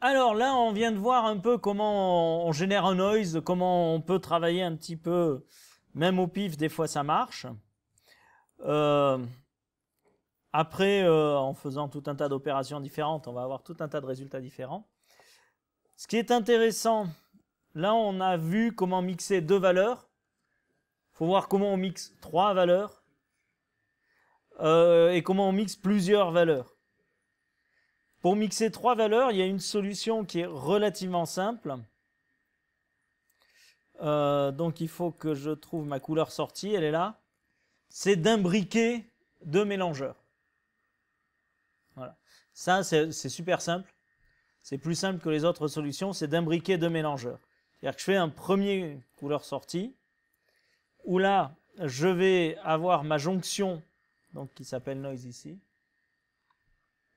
Alors là, on vient de voir un peu comment on génère un noise, comment on peut travailler un petit peu, même au pif, des fois ça marche. Euh, après, euh, en faisant tout un tas d'opérations différentes, on va avoir tout un tas de résultats différents. Ce qui est intéressant, là on a vu comment mixer deux valeurs. faut voir comment on mixe trois valeurs. Euh, et comment on mixe plusieurs valeurs. Pour mixer trois valeurs, il y a une solution qui est relativement simple. Euh, donc il faut que je trouve ma couleur sortie, elle est là. C'est d'imbriquer deux mélangeurs. Voilà. Ça, c'est super simple. C'est plus simple que les autres solutions, c'est d'imbriquer deux mélangeurs. C'est-à-dire que je fais un premier couleur sortie, où là, je vais avoir ma jonction, donc qui s'appelle noise ici,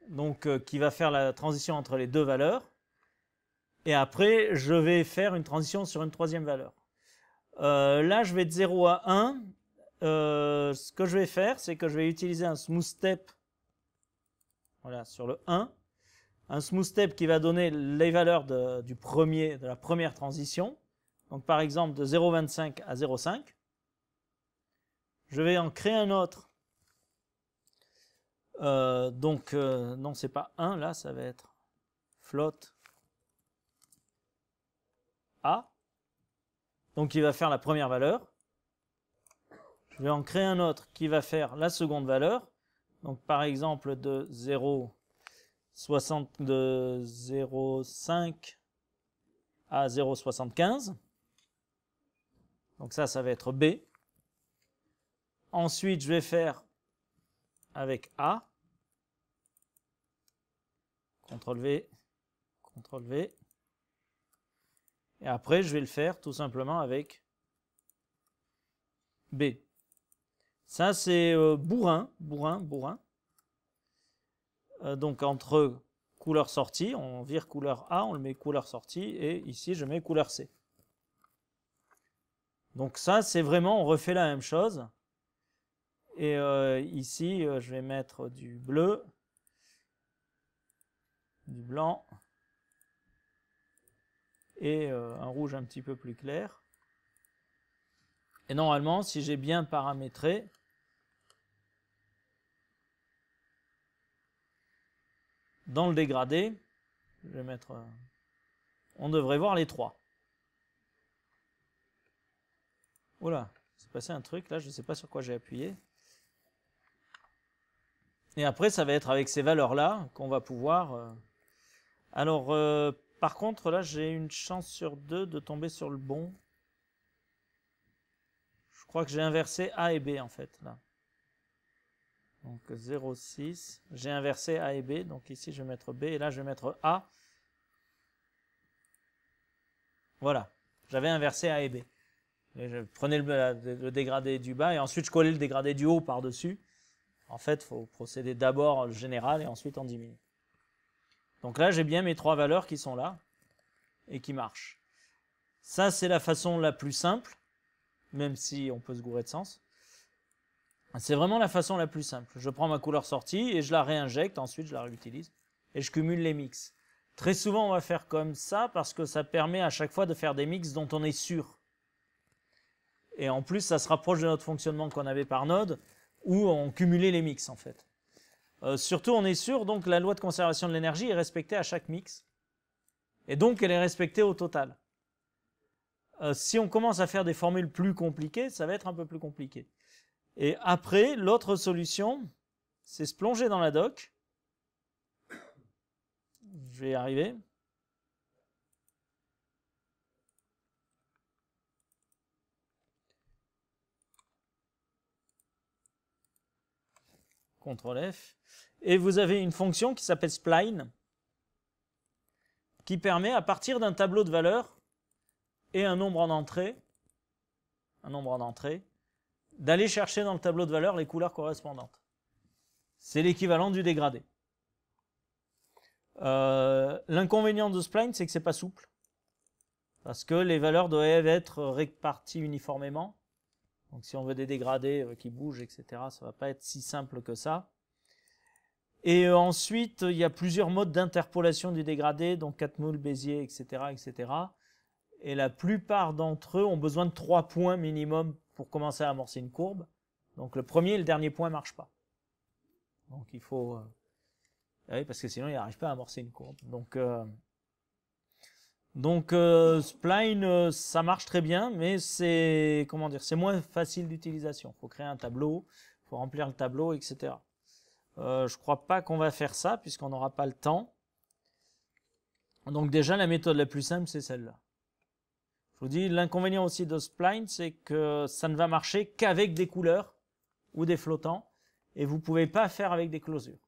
donc euh, qui va faire la transition entre les deux valeurs. Et après, je vais faire une transition sur une troisième valeur. Euh, là, je vais de 0 à 1. Euh, ce que je vais faire, c'est que je vais utiliser un smooth step voilà, sur le 1. Un smooth step qui va donner les valeurs de, du premier, de la première transition. Donc par exemple de 0,25 à 0,5. Je vais en créer un autre euh, donc, euh, non, c'est pas 1, là, ça va être flotte A. Donc, il va faire la première valeur. Je vais en créer un autre qui va faire la seconde valeur. Donc, par exemple, de 0, de 0,5 à 0,75. Donc ça, ça va être B. Ensuite, je vais faire avec A. CTRL V, CTRL V. Et après, je vais le faire tout simplement avec B. Ça, c'est euh, bourrin, bourrin, bourrin. Euh, donc, entre couleur sortie, on vire couleur A, on le met couleur sortie, et ici, je mets couleur C. Donc ça, c'est vraiment, on refait la même chose. Et euh, ici, je vais mettre du bleu du blanc et euh, un rouge un petit peu plus clair. Et normalement, si j'ai bien paramétré, dans le dégradé, je vais mettre, euh, on devrait voir les trois. Oula, c'est passé un truc là, je ne sais pas sur quoi j'ai appuyé. Et après, ça va être avec ces valeurs-là qu'on va pouvoir... Euh, alors, euh, par contre, là, j'ai une chance sur deux de tomber sur le bon. Je crois que j'ai inversé A et B, en fait, là. Donc 0,6. J'ai inversé A et B. Donc ici, je vais mettre B et là, je vais mettre A. Voilà. J'avais inversé A et B. je prenais le, dégradé du bas et ensuite, je collais le dégradé du haut par-dessus. En fait, il faut procéder d'abord le général et ensuite en diminue. Donc là, j'ai bien mes trois valeurs qui sont là et qui marchent. Ça, c'est la façon la plus simple, même si on peut se gourer de sens. C'est vraiment la façon la plus simple. Je prends ma couleur sortie et je la réinjecte, ensuite je la réutilise et je cumule les mix. Très souvent, on va faire comme ça parce que ça permet à chaque fois de faire des mix dont on est sûr. Et en plus, ça se rapproche de notre fonctionnement qu'on avait par node où on cumulait les mix en fait. Euh, surtout, on est sûr, donc la loi de conservation de l'énergie est respectée à chaque mix. Et donc, elle est respectée au total. Euh, si on commence à faire des formules plus compliquées, ça va être un peu plus compliqué. Et après, l'autre solution, c'est se plonger dans la doc. Je vais y arriver. CTRL F. Et vous avez une fonction qui s'appelle spline, qui permet à partir d'un tableau de valeurs et un nombre en entrée, un nombre en entrée, d'aller chercher dans le tableau de valeurs les couleurs correspondantes. C'est l'équivalent du dégradé. Euh, l'inconvénient de spline, c'est que c'est pas souple, parce que les valeurs doivent être réparties uniformément. Donc si on veut des dégradés euh, qui bougent, etc., ça va pas être si simple que ça. Et euh, ensuite, il y a plusieurs modes d'interpolation du dégradé, donc moules Bézier, etc., etc. Et la plupart d'entre eux ont besoin de trois points minimum pour commencer à amorcer une courbe. Donc le premier et le dernier point ne marchent pas. Donc il faut... Euh, ah oui, parce que sinon il n'arrive pas à amorcer une courbe. Donc, euh, Donc Spline, ça marche très bien, mais c'est comment dire, c'est moins facile d'utilisation. Il faut créer un tableau, il faut remplir le tableau, etc. Euh, je ne crois pas qu'on va faire ça puisqu'on n'aura pas le temps. Donc déjà, la méthode la plus simple, c'est celle-là. Je vous dis, l'inconvénient aussi de spline, c'est que ça ne va marcher qu'avec des couleurs ou des flottants et vous pouvez pas faire avec des closures.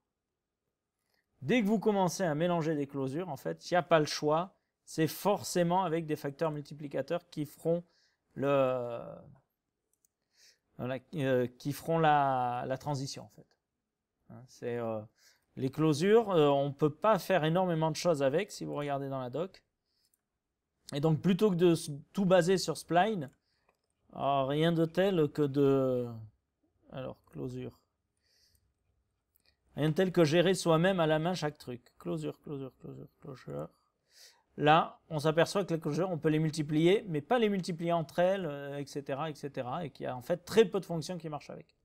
Dès que vous commencez à mélanger des closures, en fait, il n'y a pas le choix. C'est forcément avec des facteurs multiplicateurs qui feront le, euh, euh, qui feront la, la transition en fait. Hein, c'est euh, les closures, on euh, on peut pas faire énormément de choses avec si vous regardez dans la doc. Et donc plutôt que de tout baser sur spline, ah, rien de tel que de alors closure. Rien de tel que gérer soi-même à la main chaque truc. Closure, closure, closure, closure. Là, on s'aperçoit que les closures, on peut les multiplier, mais pas les multiplier entre elles, etc., euh, etc., et qu'il y a en fait très peu de fonctions qui marchent avec.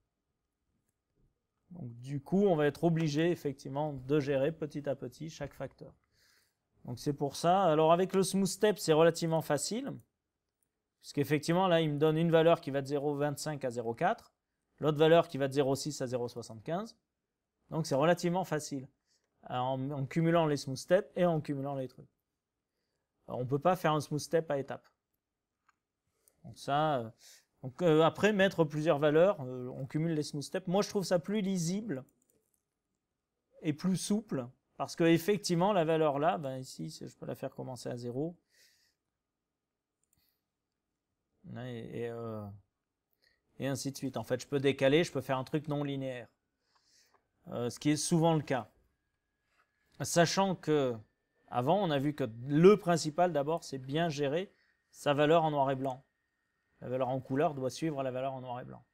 Donc du coup, on va être obligé effectivement de gérer petit à petit chaque facteur. Donc c'est pour ça. Alors avec le smooth step, c'est relativement facile. Puisqu'effectivement, là, il me donne une valeur qui va de 0,25 à 0,4. L'autre valeur qui va de 0,6 à 0,75. Donc c'est relativement facile. Euh, en, cumulant les smooth steps et en cumulant les trucs. On on peut pas faire un smooth step à étape. Donc ça, euh, euh, après, mettre plusieurs valeurs, euh, on cumule les smooth steps. Moi, je trouve ça plus lisible et plus souple. Parce que effectivement, la valeur là, ben ici, je peux la faire commencer à zéro. Et, euh, et, ainsi de suite. En fait, je peux décaler, je peux faire un truc non linéaire. ce qui est souvent le cas. Sachant que avant, on a vu que le principal d'abord, c'est bien gérer sa valeur en noir et blanc. La valeur en couleur doit suivre la valeur en noir et blanc.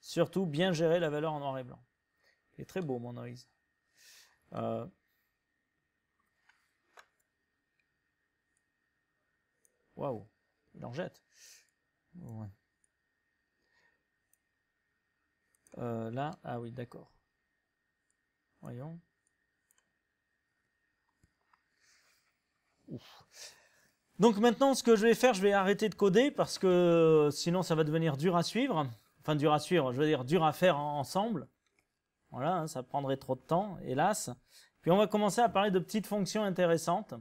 Surtout, bien gérer la valeur en noir et blanc. Il est très beau, mon noise. Euh, waouh, il en jette. Euh, là, ah oui, d'accord. Voyons. Ouf. Donc maintenant, ce que je vais faire, je vais arrêter de coder parce que euh, sinon ça va devenir dur à suivre. Enfin, dur à suivre, je veux dire dur à faire ensemble. Voilà, hein, ça prendrait trop de temps, hélas. Puis on va commencer à parler de petites fonctions intéressantes.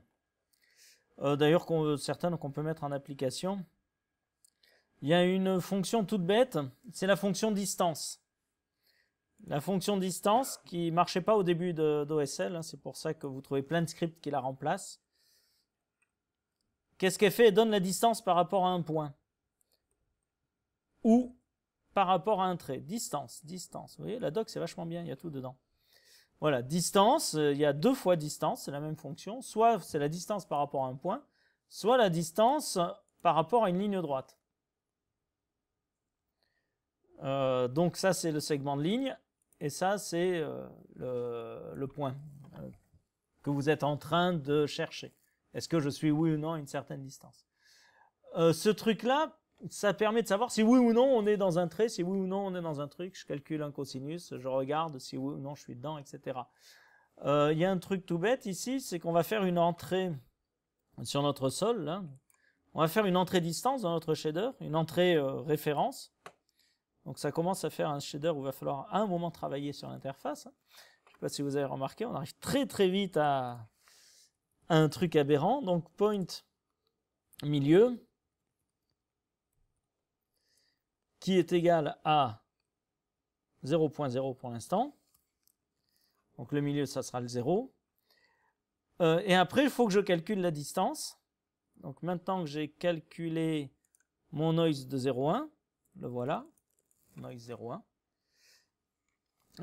Euh, D'ailleurs, euh, certaines qu'on peut mettre en application. Il y a une fonction toute bête, c'est la fonction distance. La fonction distance qui marchait pas au début d'OSL, hein, c'est pour ça que vous trouvez plein de scripts qui la remplacent. Qu'est-ce qu'elle fait Elle donne la distance par rapport à un point. Ou par rapport à un trait. Distance, distance. Vous voyez, la doc, c'est vachement bien, il y a tout dedans. Voilà, distance, euh, il y a deux fois distance, c'est la même fonction. Soit c'est la distance par rapport à un point, soit la distance par rapport à une ligne droite. Euh, donc ça, c'est le segment de ligne, et ça, c'est euh, le, point que vous êtes en train de chercher. Est-ce que je suis oui ou non à une certaine distance euh, Ce truc-là, ça permet de savoir si oui ou non on est dans un trait, si oui ou non on est dans un truc. Je calcule un cosinus, je regarde si oui ou non je suis dedans, etc. Euh, il y a un truc tout bête ici, c'est qu'on va faire une entrée sur notre sol. On va faire une entrée distance dans notre shader, une entrée euh, référence. Donc ça commence à faire un shader où il va falloir un moment travailler sur l'interface. Hein. Je ne sais pas si vous avez remarqué, on arrive très très vite à un truc aberrant. Donc point milieu qui est égal à 0.0 pour l'instant. Donc le milieu, ça sera le 0. Euh, et après, il faut que je calcule la distance. Donc maintenant que j'ai calculé mon noise de 0,1, le voilà, noise 0,1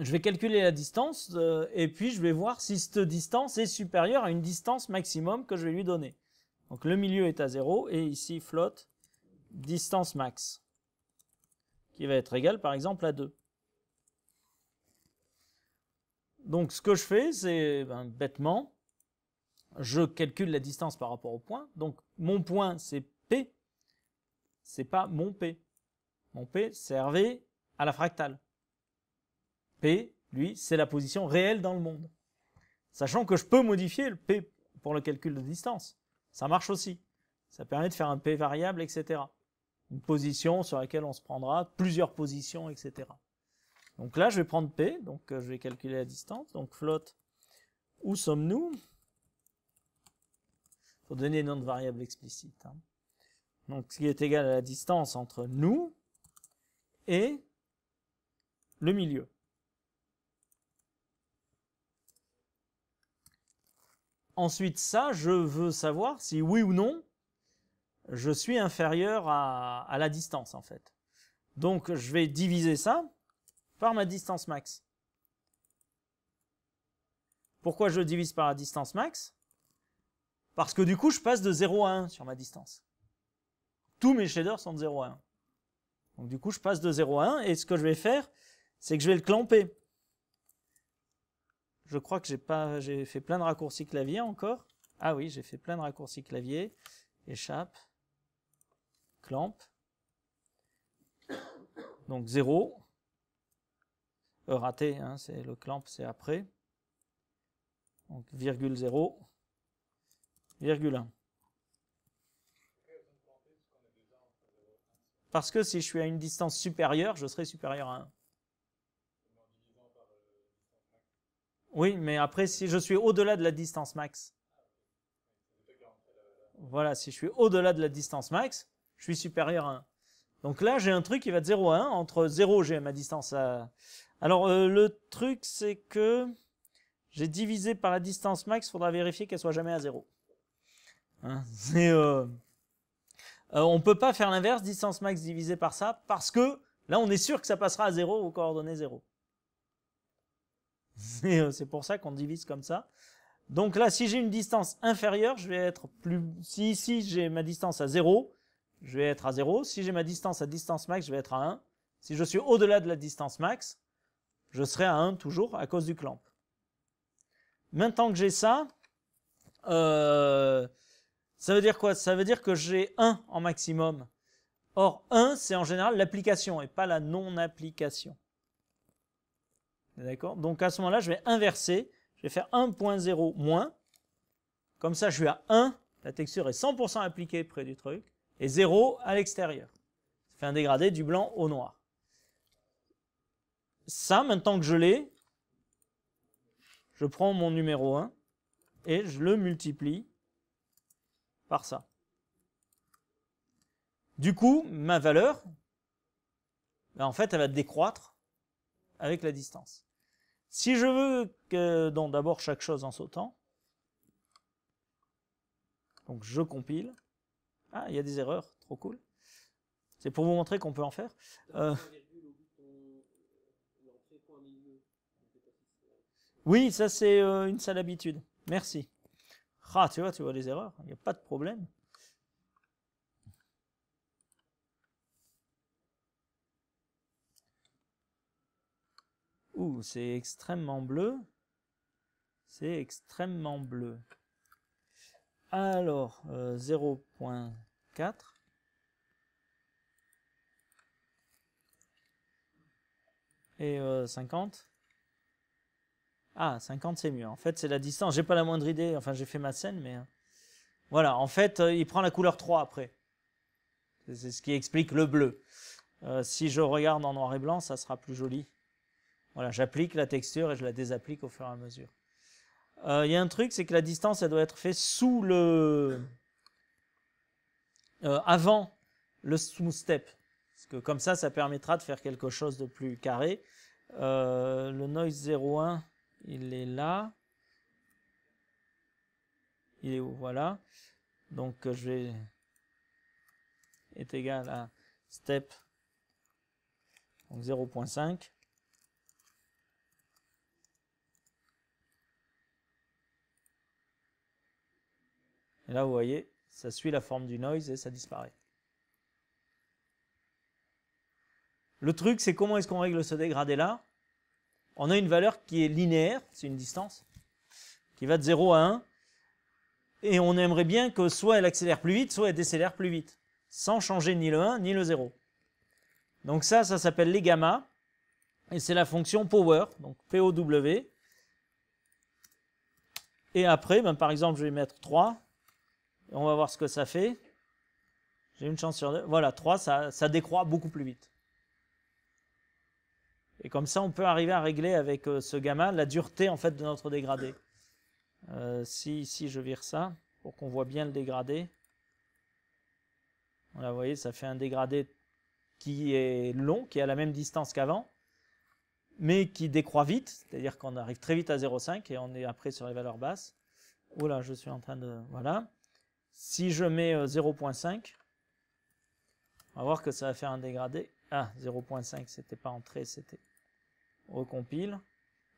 je vais calculer la distance euh, et puis je vais voir si cette distance est supérieure à une distance maximum que je vais lui donner. Donc le milieu est à 0 et ici flotte distance max qui va être égal, par exemple à 2. Donc ce que je fais c'est ben, bêtement je calcule la distance par rapport au point. Donc mon point c'est P, c'est pas mon P. Mon P servait à la fractale. P, lui, c'est la position réelle dans le monde. Sachant que je peux modifier le P pour le calcul de distance. Ça marche aussi. Ça permet de faire un P variable, etc. Une position sur laquelle on se prendra, plusieurs positions, etc. Donc là, je vais prendre P, donc euh, je vais calculer la distance. Donc flotte, où sommes-nous Il faut donner une nom de variable explicite. Hein. Donc ce qui est égal à la distance entre nous et le milieu. Ensuite, ça, je veux savoir si oui ou non, je suis inférieur à, la distance, en fait. Donc, je vais diviser ça par ma distance max. Pourquoi je divise par la distance max Parce que du coup, je passe de 0 à 1 sur ma distance. Tous mes shaders sont de 0 à 1. Donc du coup, je passe de 0 à 1, et ce que je vais faire, c'est que je vais le clamper. Je crois que j'ai pas, j'ai fait plein de raccourcis clavier encore. Ah oui, j'ai fait plein de raccourcis clavier. Échappe. Clamp. Donc 0. E euh, raté, hein, c'est le clamp, c'est après. Donc virgule 0. Virgule 1. Parce que si je suis à une distance supérieure, je serai supérieur à 1. Oui, mais après, si je suis au-delà de la distance max, voilà, si je suis au-delà de la distance max, je suis supérieur à 1. Donc là, j'ai un truc qui va de 0 à 1, entre 0, j'ai ma distance à... Alors, euh, le truc, c'est que j'ai divisé par la distance max, faudra vérifier qu'elle soit jamais à 0. Hein, c'est... Euh, euh, on peut pas faire l'inverse, distance max divisé par ça, parce que là, on est sûr que ça passera à 0 aux coordonnées 0. C'est pour ça qu'on divise comme ça. Donc là, si j'ai une distance inférieure, je vais être plus... Si ici, j'ai ma distance à 0, je vais être à 0. Si j'ai ma distance à distance max, je vais être à 1. Si je suis au-delà de la distance max, je serai à 1 toujours à cause du clamp. Maintenant que j'ai ça, euh, ça veut dire quoi Ça veut dire que j'ai 1 en maximum. Or, 1, c'est en général l'application et pas la non-application. D'accord Donc à ce moment-là, je vais inverser. Je vais faire 1.0 moins. Comme ça, je suis à 1. La texture est 100% appliquée près du truc. Et 0 à l'extérieur. Ça fait un dégradé du blanc au noir. Ça, maintenant que je l'ai, je prends mon numéro 1 et je le multiplie par ça. Du coup, ma valeur, ben, en fait, elle va décroître avec la distance. Si je veux que, donc d'abord chaque chose en sautant, donc je compile. Ah, il y a des erreurs, trop cool. C'est pour vous montrer qu'on peut en faire. Euh, oui, ça c'est euh, une sale habitude. Merci. Ah, tu vois, tu vois les erreurs, il n'y a pas de problème. c'est extrêmement bleu. C'est extrêmement bleu. Alors, 0.4. Euh, et 50. Euh, ah, 50 c'est mieux. En fait, c'est la distance. J'ai pas la moindre idée. Enfin, j'ai fait ma scène, mais... Hein. Voilà, en fait, euh, il prend la couleur 3 après. C'est ce qui explique le bleu. si je regarde en noir et blanc, ça sera plus joli. Voilà, j'applique la texture et je la désapplique au fur et à mesure. Euh, il y a un truc, c'est que la distance, elle doit être faite sous le... Euh, avant le smooth step. Parce que comme ça, ça permettra de faire quelque chose de plus carré. Euh, le noise 01, il est là. Il est où Voilà. Donc je vais... est égal à step. 0.5. Et là, vous voyez, ça suit la forme du noise et ça disparaît. Le truc, c'est comment est-ce qu'on règle ce dégradé-là On a une valeur qui est linéaire, c'est une distance, qui va de 0 à 1. Et on aimerait bien que soit elle accélère plus vite, soit elle décélère plus vite, sans changer ni le 1 ni le 0. Donc ça, ça s'appelle les gammas. et c'est la fonction power, donc POW. Et après, ben, par exemple, je vais mettre 3, on va voir ce que ça fait. J'ai une chance sur deux. Voilà, 3, ça, décroît beaucoup plus vite. Et comme ça, on peut arriver à régler avec euh, ce gamin la dureté en fait de notre dégradé. Euh, si si je vire ça, pour qu'on voit bien le dégradé. On vous voyez, ça fait un dégradé qui est long, qui est à la même distance qu'avant, mais qui décroît vite, c'est-à-dire qu'on arrive très vite à 0,5 et on est après sur les valeurs basses. Oula, je suis en train de... Voilà. Si je mets 0.5, euh, on va voir que ça va faire un dégradé. Ah, 0.5, c'était pas entré, c'était recompile.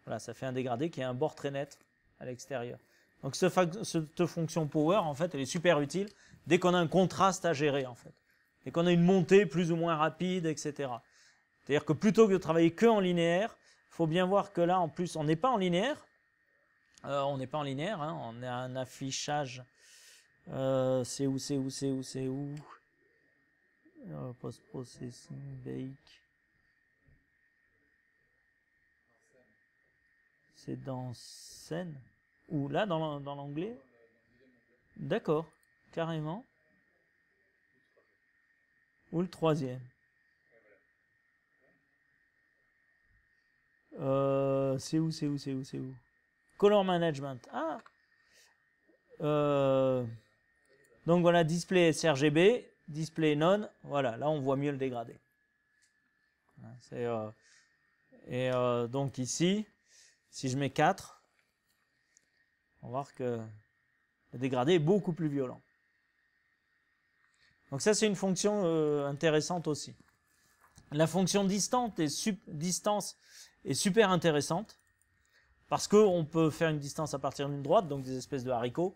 Voilà, ça fait un dégradé qui a un bord très net à l'extérieur. Donc cette fonction power, en fait, elle est super utile dès qu'on a un contraste à gérer, en fait. Dès qu'on a une montée plus ou moins rapide, etc. C'est-à-dire que plutôt que de travailler que en linéaire, faut bien voir que là, en plus, on n'est pas en linéaire. Euh, on n'est pas en linéaire, hein. on a un affichage euh, c'est où, c'est où, c'est où, c'est où ah, post processing, bake. C'est dans scène Ou là, dans l'anglais D'accord, carrément. Ou le troisième euh, C'est où, c'est où, c'est où, c'est où Color Management. Ah euh, donc voilà, display sRGB, display non, voilà, là on voit mieux le dégradé. Hein, euh, et euh, donc ici, si je mets 4, on va voir que le dégradé est beaucoup plus violent. Donc ça c'est une fonction euh, intéressante aussi. La fonction et distance est super intéressante parce qu'on peut faire une distance à partir d'une droite, donc des espèces de haricots.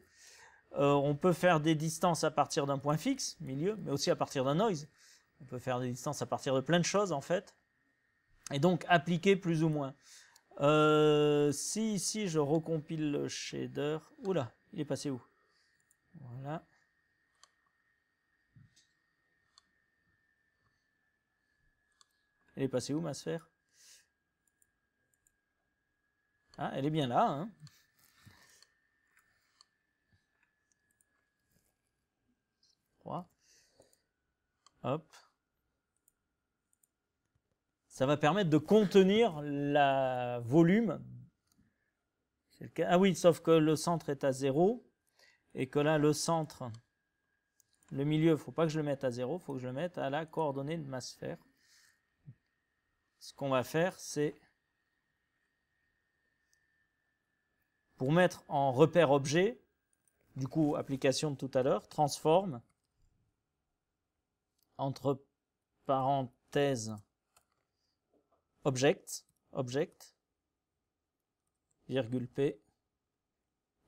Euh, on peut faire des distances à partir d'un point fixe, milieu, mais aussi à partir d'un noise. On peut faire des distances à partir de plein de choses en fait. Et donc appliquer plus ou moins. Euh, si ici je recompile le shader, oula, il est passé où Voilà. Elle est passée où ma sphère Ah, elle est bien là. Hein Hop. Ça va permettre de contenir la volume. Ah oui, sauf que le centre est à 0 et que là, le centre, le milieu, il ne faut pas que je le mette à zéro, il faut que je le mette à la coordonnée de ma sphère. Ce qu'on va faire, c'est pour mettre en repère objet, du coup, application de tout à l'heure, transforme, entre parenthèses object, object, virgule P.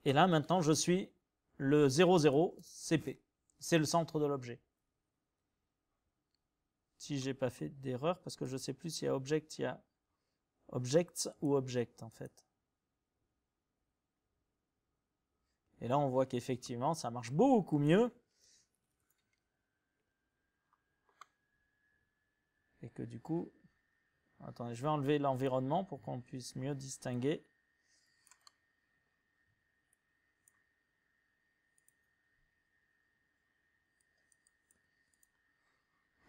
Et là, maintenant, je suis le 00 CP. C'est le centre de l'objet. Si j'ai pas fait d'erreur, parce que je sais plus s'il y a object, il y a objects ou object, en fait. Et là, on voit qu'effectivement, ça marche beaucoup mieux et que du coup, attendez, je vais enlever l'environnement pour qu'on puisse mieux distinguer.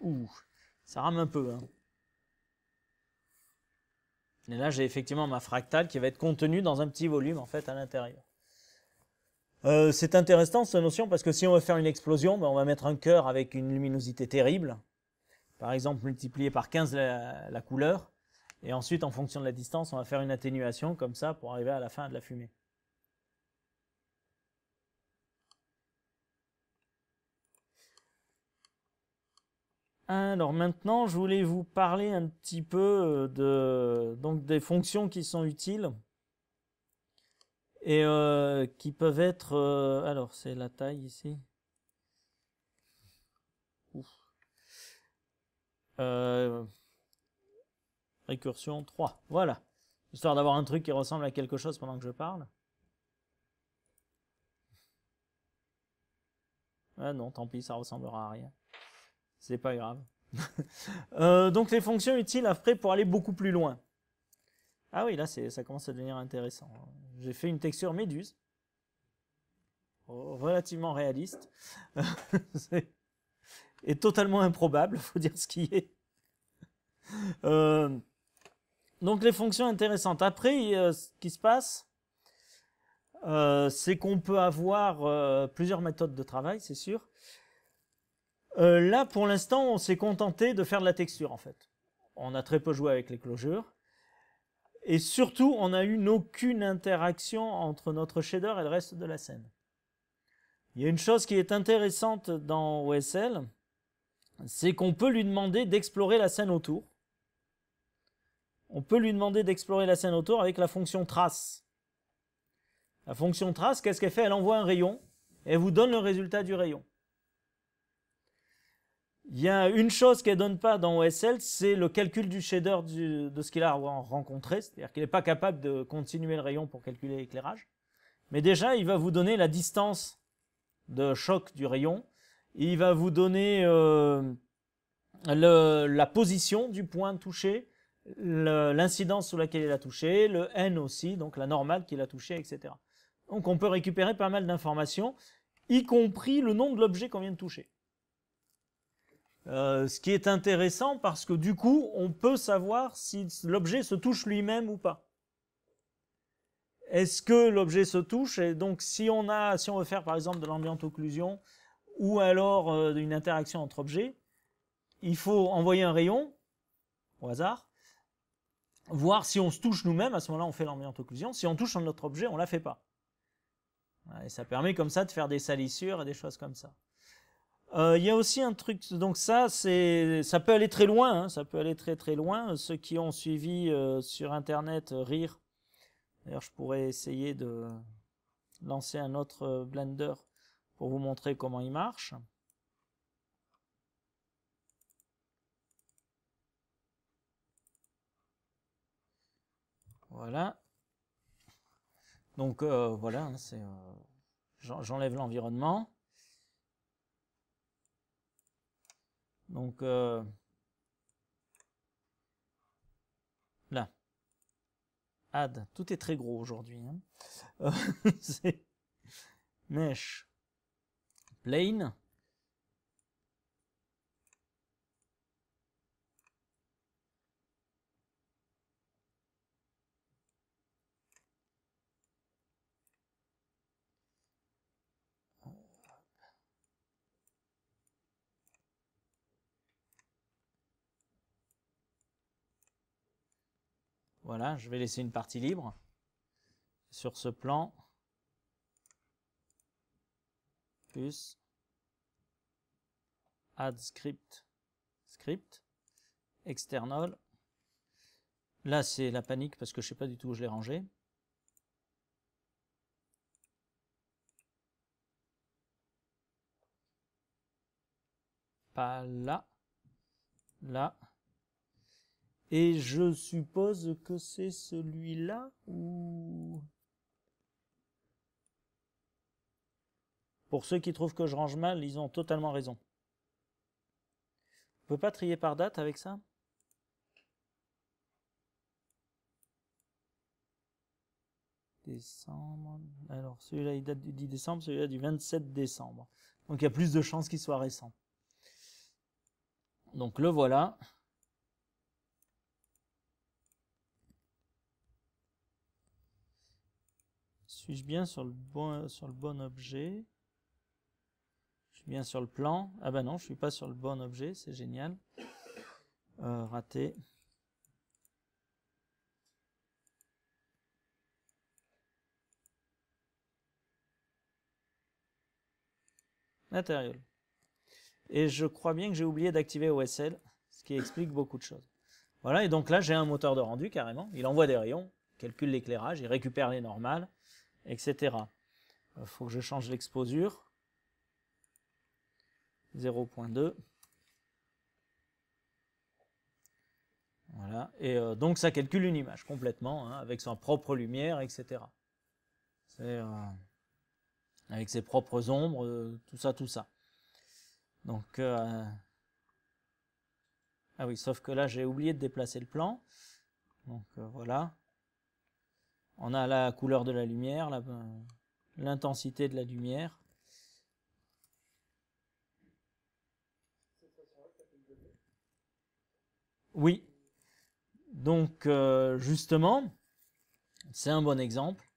Ouh, ça rame un peu. Hein. Et là, j'ai effectivement ma fractale qui va être contenue dans un petit volume en fait à l'intérieur. Euh, c'est intéressant cette notion parce que si on veut faire une explosion, ben, on va mettre un cœur avec une luminosité terrible par exemple multiplier par 15 la, couleur, et ensuite en fonction de la distance, on va faire une atténuation comme ça pour arriver à la fin de la fumée. Alors maintenant, je voulais vous parler un petit peu euh, de, donc des fonctions qui sont utiles et euh, qui peuvent être... Euh, alors, c'est la taille ici. Euh, récursion 3, voilà. Histoire d'avoir un truc qui ressemble à quelque chose pendant que je parle. Ah non, tant pis, ça ressemblera à rien. C'est pas grave. Euh, donc les fonctions utiles après pour aller beaucoup plus loin. Ah oui, là ça commence à devenir intéressant. J'ai fait une texture méduse. Oh, relativement réaliste. est totalement improbable, faut dire ce qui est. Euh, donc les fonctions intéressantes. Après, euh, ce qui se passe, euh, c'est qu'on peut avoir plusieurs méthodes de travail, c'est sûr. là, pour l'instant, on s'est contenté de faire de la texture, en fait. On a très peu joué avec les closures. Et surtout, on n'a eu aucune interaction entre notre shader et le reste de la scène. Il y a une chose qui est intéressante dans OSL, c'est qu'on peut lui demander d'explorer la scène autour. On peut lui demander d'explorer la scène autour avec la fonction trace. La fonction trace, qu'est-ce qu'elle fait Elle envoie un rayon et elle vous donne le résultat du rayon. Il y a une chose qu'elle donne pas dans OSL, c'est le calcul du shader de ce qu'il a rencontré, c'est-à-dire qu'il n'est pas capable de continuer le rayon pour calculer l'éclairage. Mais déjà, il va vous donner la distance de choc du rayon il va vous donner euh, la position du point touché, l'incidence sous laquelle il a touché, le n aussi, donc la normale qu'il a touché, etc. Donc on peut récupérer pas mal d'informations, y compris le nom de l'objet qu'on vient de toucher. Euh, ce qui est intéressant parce que du coup, on peut savoir si l'objet se touche lui-même ou pas. Est-ce que l'objet se touche Et donc, si on a, si on veut faire par exemple de l'ambient occlusion, ou alors euh, une interaction entre objets, il faut envoyer un rayon, au hasard, voir si on se touche nous-mêmes, à ce moment-là on fait l'ambiance occlusion, si on touche un autre objet, on la fait pas. Et ça permet comme ça de faire des salissures et des choses comme ça. Euh, il y a aussi un truc, donc ça, c'est, ça peut aller très loin, hein. ça peut aller très très loin. Ceux qui ont suivi euh, sur Internet rire. D'ailleurs, je pourrais essayer de lancer un autre Blender vous montrer comment il marche. Voilà. Donc euh, voilà, hein, c'est euh, j'enlève l'environnement. Donc euh, là, add, tout est très gros aujourd'hui. Hein. c'est mesh plane. Voilà, je vais laisser une partie libre sur ce plan plus add script script external. Là, c'est la panique parce que je sais pas du tout où je l'ai rangé. Pas là. Là. Et je suppose que c'est celui-là ou... Pour ceux qui trouvent que je range mal, ils ont totalement raison. On peut pas trier par date avec ça Décembre. Alors, celui-là, il date du 10 décembre, celui-là du 27 décembre. Donc, il y a plus de chances qu'il soit récent. Donc, le voilà. Suis-je bien sur le bon, sur le bon objet suis bien sur le plan. Ah ben non, je suis pas sur le bon objet, c'est génial. Euh, raté. Matériel. Et je crois bien que j'ai oublié d'activer OSL, ce qui explique beaucoup de choses. Voilà, et donc là j'ai un moteur de rendu carrément. Il envoie des rayons, calcule l'éclairage, il récupère les normales, etc. Il euh, faut que je change l'exposure. 0.2. Voilà. Et euh, donc ça calcule une image complètement, hein, avec sa propre lumière, etc. Euh, avec ses propres ombres, euh, tout ça, tout ça. Donc ah oui, sauf que là j'ai oublié de déplacer le plan. Donc voilà. On a la couleur de la lumière, l'intensité de la lumière. Oui. Donc, euh, justement, c'est un bon exemple.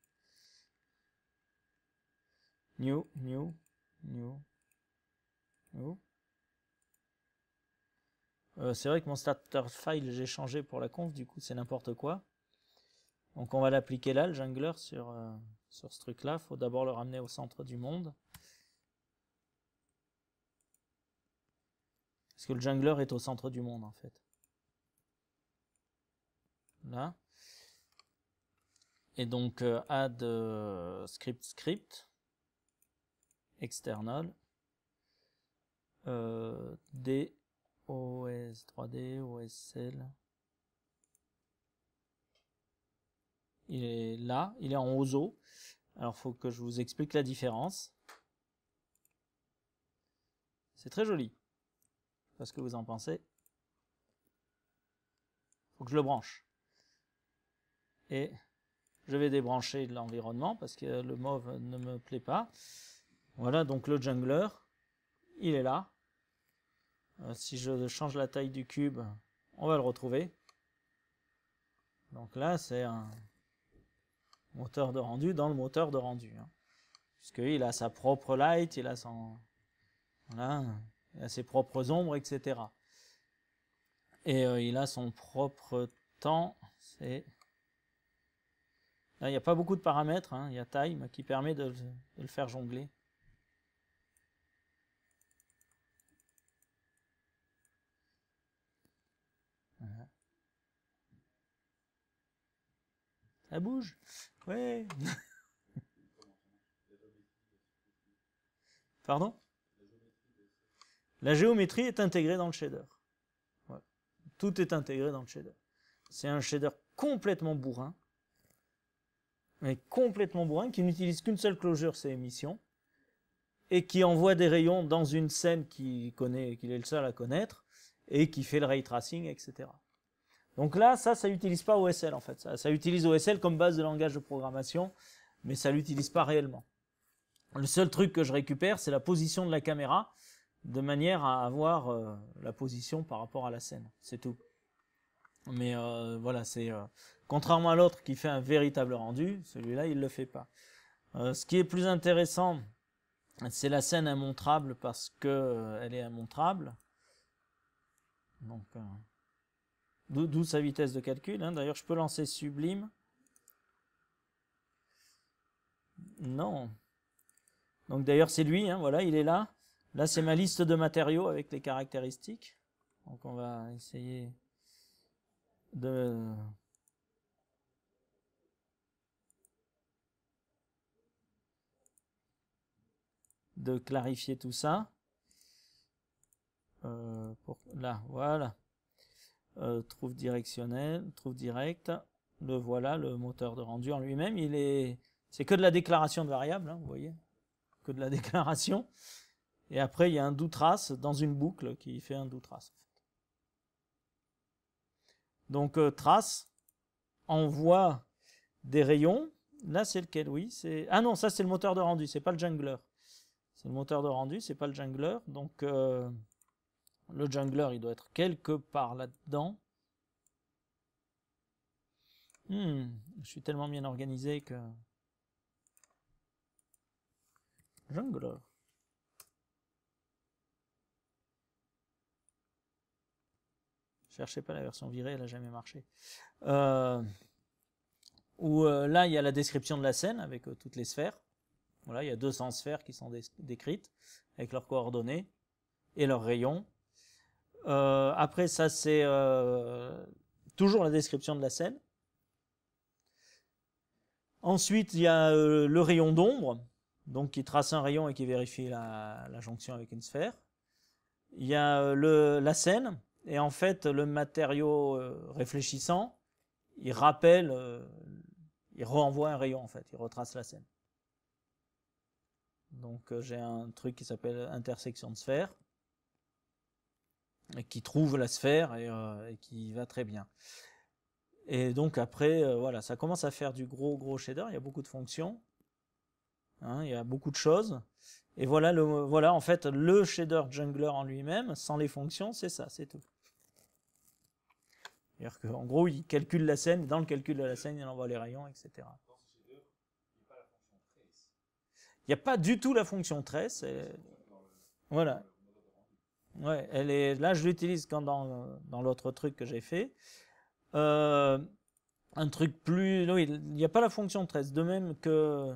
New, new, new, new. Euh, c'est vrai que mon starter file, j'ai changé pour la conf, du coup, c'est n'importe quoi. Donc, on va l'appliquer là, le jungler, sur, euh, sur ce truc-là. faut d'abord le ramener au centre du monde. Parce que le jungler est au centre du monde, en fait là. Et donc euh, add euh, script script external euh, DOS 3D OSL. Il est là, il est en OZO. Alors faut que je vous explique la différence. C'est très joli. Parce ce que vous en pensez. Faut que je le branche et je vais débrancher l'environnement parce que le mauve ne me plaît pas. Voilà, donc le jungler, il est là. Euh, si je change la taille du cube, on va le retrouver. Donc là, c'est un moteur de rendu dans le moteur de rendu. Hein. Puisqu'il a sa propre light, il a son... Voilà, ses propres ombres, etc. Et euh, il a son propre temps, c'est Là, hein, il n'y a pas beaucoup de paramètres, hein. il y a time qui permet de, le faire jongler. Ça bouge Oui. Pardon La géométrie est intégrée dans le shader. Tout est intégré dans le shader. C'est un shader complètement bourrin est complètement bourrin, qui n'utilise qu'une seule closure, c'est émission, et qui envoie des rayons dans une scène qu'il connaît, qu'il est le seul à connaître, et qui fait le ray tracing, etc. Donc là, ça, ça n'utilise pas OSL en fait. Ça, utilise OSL comme base de langage de programmation, mais ça l'utilise pas réellement. Le seul truc que je récupère, c'est la position de la caméra, de manière à avoir euh, la position par rapport à la scène. C'est tout. Mais euh, voilà, c'est euh, Contrairement à l'autre qui fait un véritable rendu, celui-là, il ne le fait pas. Euh, ce qui est plus intéressant, c'est la scène immontrable parce que euh, elle est immontrable. Donc, euh, d'où sa vitesse de calcul. Hein. D'ailleurs, je peux lancer sublime. Non. Donc d'ailleurs, c'est lui. Hein, voilà, il est là. Là, c'est ma liste de matériaux avec les caractéristiques. Donc on va essayer de de clarifier tout ça. Euh, là, voilà. Euh, trouve directionnel, trouve direct. Le voilà, le moteur de rendu en lui-même, il est, c'est que de la déclaration de variable, hein, vous voyez, que de la déclaration. Et après, il y a un do trace dans une boucle qui fait un do trace. Donc euh, trace envoie des rayons. Là, c'est lequel Oui, c'est ah non, ça c'est le moteur de rendu, c'est pas le jungler le moteur de rendu, c'est pas le jungler. Donc euh, le jungler, il doit être quelque part là-dedans. Hmm, je suis tellement bien organisé que... Jungler. Cherchez pas la version virée, elle a jamais marché. Euh, euh, là, il y a la description de la scène avec euh, toutes les sphères. Voilà, il y a 200 sphères qui sont décrites avec leurs coordonnées et leurs rayons. Euh, après, ça c'est euh, toujours la description de la scène. Ensuite, il y a euh, le rayon d'ombre, donc qui trace un rayon et qui vérifie la, jonction avec une sphère. Il y a la scène, et en fait, le matériau réfléchissant, il rappelle, il renvoie un rayon en fait, il retrace la scène. Donc euh, j'ai un truc qui s'appelle intersection de sphères, et qui trouve la sphère et, euh, qui va très bien. Et donc après, euh, voilà, ça commence à faire du gros gros shader. Il y a beaucoup de fonctions, hein, il y a beaucoup de choses. Et voilà, le, voilà en fait le shader jungler en lui-même, sans les fonctions, c'est ça, c'est tout. C'est-à-dire qu'en gros, il calcule la scène, dans le calcul de la scène, il envoie les rayons, etc. Il n'y a pas du tout la fonction 13. Voilà. Ouais, elle est, là, je l'utilise quand dans, l'autre truc que j'ai fait. Euh, un truc plus, il n'y a pas la fonction 13. De même que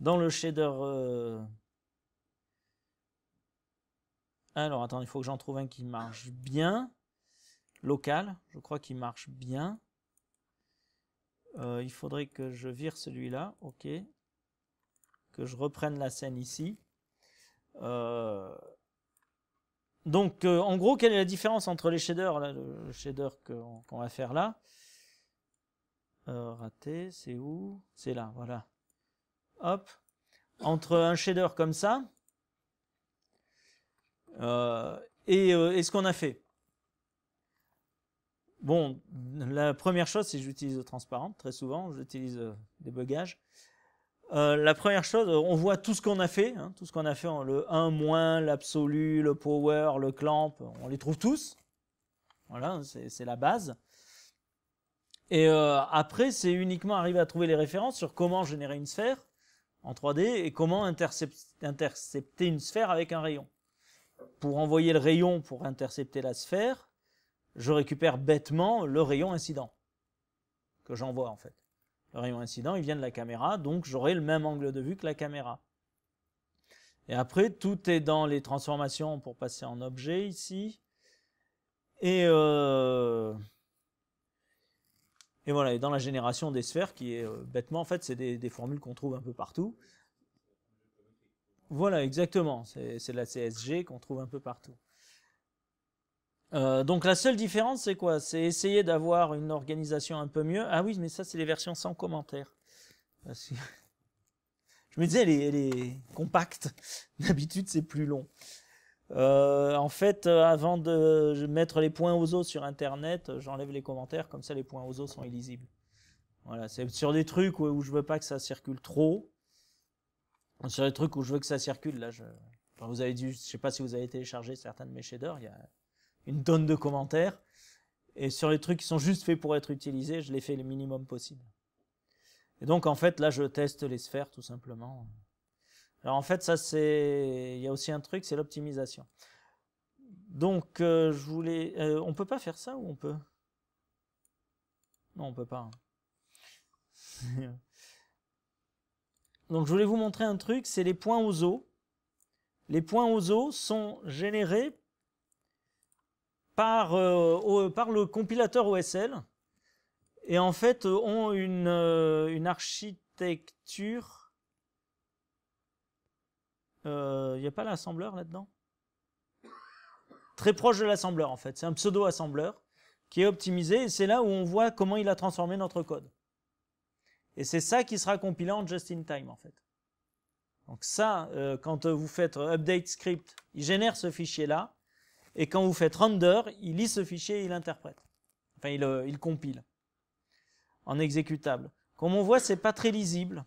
dans le shader, euh, alors attends, il faut que j'en trouve un qui marche bien. Local, je crois qu'il marche bien. Euh, il faudrait que je vire celui-là. Ok que je reprenne la scène ici. Euh, donc, euh, en gros, quelle est la différence entre les shaders, le shader qu'on va faire là euh, Raté, c'est où C'est là, voilà. Hop. Entre un shader comme ça et, ce qu'on a fait. Bon, la première chose, c'est que j'utilise le transparent. Très souvent, j'utilise des bugages. Euh, la première chose, euh, on voit tout ce qu'on a fait, hein, tout ce qu'on a fait, le 1-, moins l'absolu, le power, le clamp, on les trouve tous. Voilà, c'est la base. Et euh, après, c'est uniquement arriver à trouver les références sur comment générer une sphère en 3D et comment intercepter une sphère avec un rayon. Pour envoyer le rayon pour intercepter la sphère, je récupère bêtement le rayon incident que j'envoie en fait. Le rayon incident, il vient de la caméra, donc j'aurai le même angle de vue que la caméra. Et après, tout est dans les transformations pour passer en objet ici. Et, euh, voilà, et dans la génération des sphères, qui est euh, bêtement, en fait, c'est des, des, formules qu'on trouve un peu partout. Voilà, exactement, c'est la CSG qu'on trouve un peu partout. Euh, donc la seule différence, c'est quoi C'est essayer d'avoir une organisation un peu mieux. Ah oui, mais ça, c'est les versions sans commentaires. Je me disais, elle est, compacte. D'habitude, c'est plus long. Euh, en fait, euh, avant de mettre les points aux os sur Internet, euh, j'enlève les commentaires, comme ça les points aux os sont illisibles. Voilà, c'est sur des trucs où, je veux pas que ça circule trop. Sur des trucs où je veux que ça circule, là, je... Enfin, vous avez dû, je sais pas si vous avez téléchargé certains de mes shaders, il y a une tonne de commentaires. Et sur les trucs qui sont juste faits pour être utilisés, je les fais le minimum possible. Et donc en fait là je teste les sphères tout simplement. Alors en fait ça c'est, il y a aussi un truc, c'est l'optimisation. Donc euh, je voulais, euh, on peut pas faire ça ou on peut Non on peut pas. Hein. donc je voulais vous montrer un truc, c'est les points aux os. Les points aux os sont générés euh, par, le compilateur OSL et en fait euh, ont une, euh, architecture. Il n'y a pas l'assembleur là-dedans Très proche de l'assembleur en fait. C'est un pseudo-assembleur qui est optimisé et c'est là où on voit comment il a transformé notre code. Et c'est ça qui sera compilé en just-in-time en fait. Donc ça, quand vous faites update script, il génère ce fichier-là et quand vous faites render, il lit ce fichier et il interprète. Enfin, euh, il, compile en exécutable. Comme on voit, c'est pas très lisible.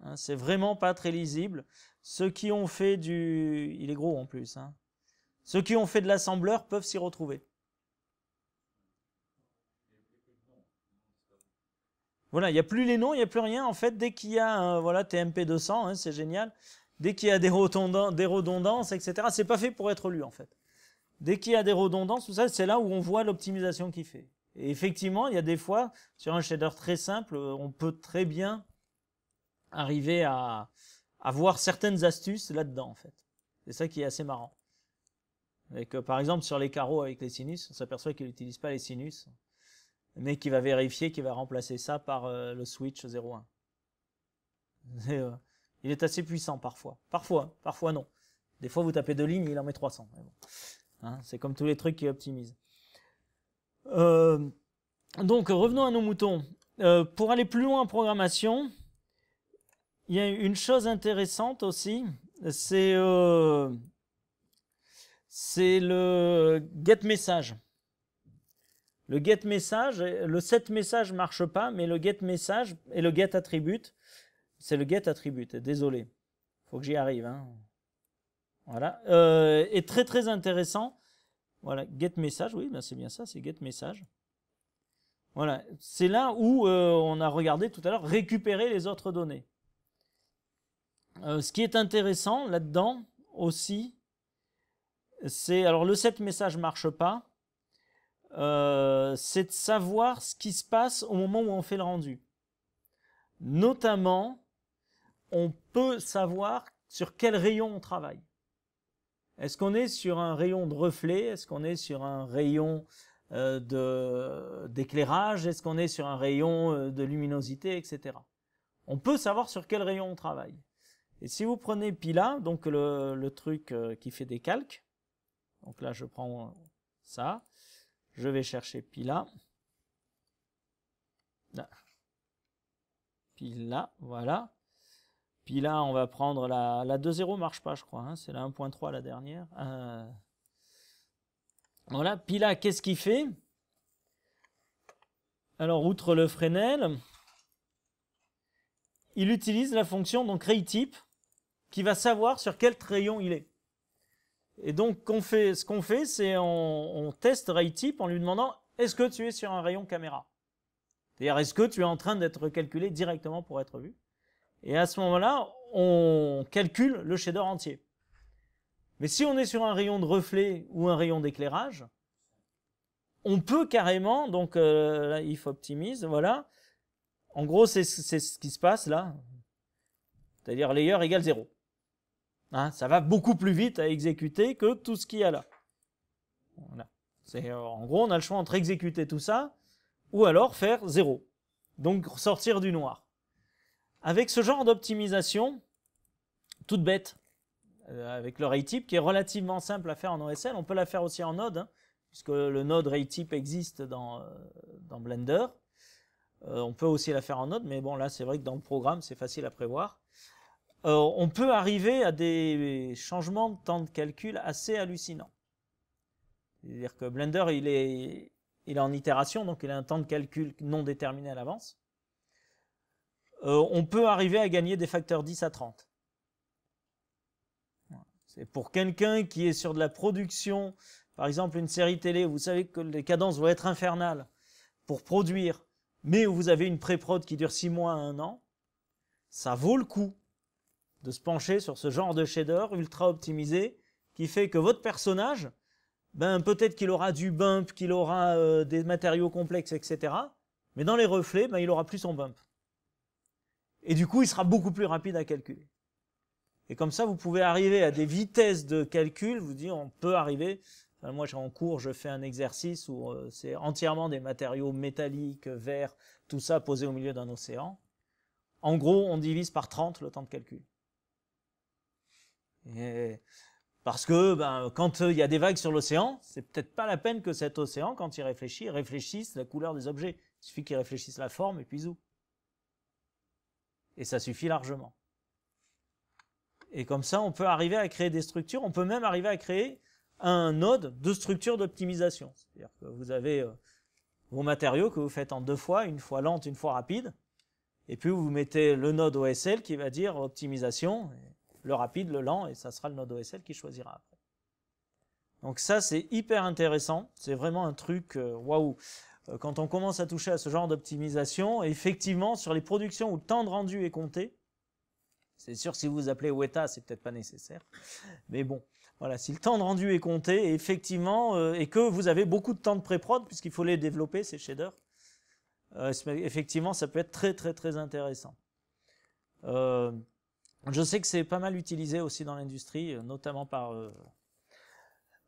Hein, c'est vraiment pas très lisible. Ceux qui ont fait du... Il est gros en plus. Hein. Ceux qui ont fait de l'assembleur peuvent s'y retrouver. Voilà, il n'y a plus les noms, il n'y a plus rien. En fait, dès qu'il y a voilà, TMP200, hein, c'est génial, Dès qu'il y a des, des redondances, etc., c'est pas fait pour être lu en fait. Dès qu'il y a des redondances, tout ça, c'est là où on voit l'optimisation qu'il fait. Et effectivement, il y a des fois, sur un shader très simple, euh, on peut très bien arriver à, avoir certaines astuces là-dedans, en fait. C'est ça qui est assez marrant. par exemple, sur les carreaux avec les sinus, on s'aperçoit qu'il n'utilise pas les sinus, mais qu'il va vérifier qu'il va remplacer ça par euh, le switch 0,1. Il est assez puissant parfois. Parfois, parfois non. Des fois, vous tapez deux lignes, il en met 300. Hein, c'est comme tous les trucs qui optimisent. Euh, donc, revenons à nos moutons. Euh, pour aller plus loin en programmation, il y a une chose intéressante aussi, euh, c'est le get message. Le get message, le set message marche pas, mais le get message et le get attribute c'est le get attribute, désolé. Faut que j'y arrive. Hein. Voilà. Euh, et très très intéressant. Voilà, get message, oui, ben c'est bien ça, c'est get message. Voilà, c'est là où euh, on a regardé tout à l'heure récupérer les autres données. Euh, ce qui est intéressant là-dedans aussi, c'est alors le set message marche pas. c'est de savoir ce qui se passe au moment où on fait le rendu. Notamment, on peut savoir sur quel rayon on travaille. Est-ce qu'on est sur un rayon de reflet Est-ce qu'on est sur un rayon euh, d'éclairage Est-ce qu'on est sur un rayon euh, de luminosité, etc. On peut savoir sur quel rayon on travaille. Et si vous prenez Pila, donc le, truc euh, qui fait des calques, donc là je prends ça, je vais chercher Pila. Pila, voilà. Puis là, on va prendre la, la 2.0 marche pas, je crois. Hein. c'est la 1.3 la dernière. Euh. Voilà. Puis là, qu'est-ce qu'il fait Alors, outre le Fresnel, il utilise la fonction donc RayType qui va savoir sur quel rayon il est. Et donc, fait, ce qu'on fait, c'est on, teste RayType en lui demandant est-ce que tu es sur un rayon caméra C'est-à-dire, est-ce que tu es en train d'être calculé directement pour être vu et à ce moment-là, on calcule le shader entier. Mais si on est sur un rayon de reflet ou un rayon d'éclairage, on peut carrément, donc là, euh, là, if optimise, voilà. En gros, c'est ce qui se passe là. C'est-à-dire layer égale 0. Hein, ça va beaucoup plus vite à exécuter que tout ce qu'il y a là. Voilà. Euh, en gros, on a le choix entre exécuter tout ça ou alors faire 0. Donc sortir du noir. Avec ce genre d'optimisation, toute bête, euh, avec le RayType, qui est relativement simple à faire en OSL, on peut la faire aussi en Node, hein, puisque le Node RayType existe dans, euh, Blender. Euh, on peut aussi la faire en Node, mais bon là c'est vrai que dans le programme c'est facile à prévoir. on peut arriver à des changements de temps de calcul assez hallucinants. C'est-à-dire que Blender, il est, il est en itération, donc il a un temps de calcul non déterminé à l'avance. Euh, on peut arriver à gagner des facteurs 10 à 30. C'est pour quelqu'un qui est sur de la production, par exemple une série télé, vous savez que les cadences vont être infernales pour produire, mais vous avez une pré-prod qui dure 6 mois à 1 an, ça vaut le coup de se pencher sur ce genre de shader ultra optimisé qui fait que votre personnage, ben peut-être qu'il aura du bump, qu'il aura euh, des matériaux complexes, etc. Mais dans les reflets, ben, il aura plus son bump. Et du coup, il sera beaucoup plus rapide à calculer. Et comme ça, vous pouvez arriver à des vitesses de calcul, vous dire, on peut arriver, moi en cours, je fais un exercice où euh, c'est entièrement des matériaux métalliques, verts, tout ça posé au milieu d'un océan. En gros, on divise par 30 le temps de calcul. parce que ben, quand euh, il y a des vagues sur l'océan, c'est peut-être pas la peine que cet océan, quand il réfléchit, réfléchisse la couleur des objets. Il suffit qu'il réfléchisse la forme et puis zou. Et ça suffit largement. Et comme ça, on peut arriver à créer des structures, on peut même arriver à créer un node de structure d'optimisation. C'est-à-dire que vous avez euh, vos matériaux que vous faites en deux fois, une fois lente, une fois rapide, et puis vous mettez le node OSL qui va dire optimisation, le rapide, le lent, et ça sera le node OSL qui choisira après. Donc ça, c'est hyper intéressant, c'est vraiment un truc euh, waouh. Euh, quand on commence à toucher à ce genre d'optimisation, effectivement, sur les productions où le temps de rendu est compté, c'est sûr, si vous, vous appelez Weta, c'est peut-être pas nécessaire. Mais bon, voilà, si le temps de rendu est compté, effectivement, euh, et que vous avez beaucoup de temps de pré-prod, puisqu'il faut les développer, ces shaders, euh, effectivement, ça peut être très, très, très intéressant. je sais que c'est pas mal utilisé aussi dans l'industrie, notamment par...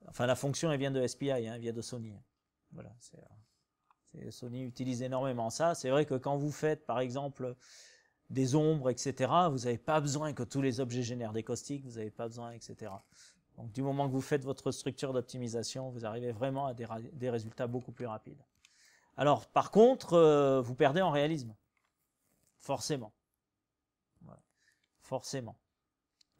enfin, la fonction, elle vient de SPI, hein, elle vient de Sony. Hein. Voilà, c'est... Sony utilise énormément ça. C'est vrai que quand vous faites, par exemple, des ombres, etc., vous n'avez pas besoin que tous les objets génèrent des caustiques, vous n'avez pas besoin, etc. Donc, du moment que vous faites votre structure d'optimisation, vous arrivez vraiment à des, résultats beaucoup plus rapides. Alors, par contre, euh, vous perdez en réalisme. Forcément. Forcément.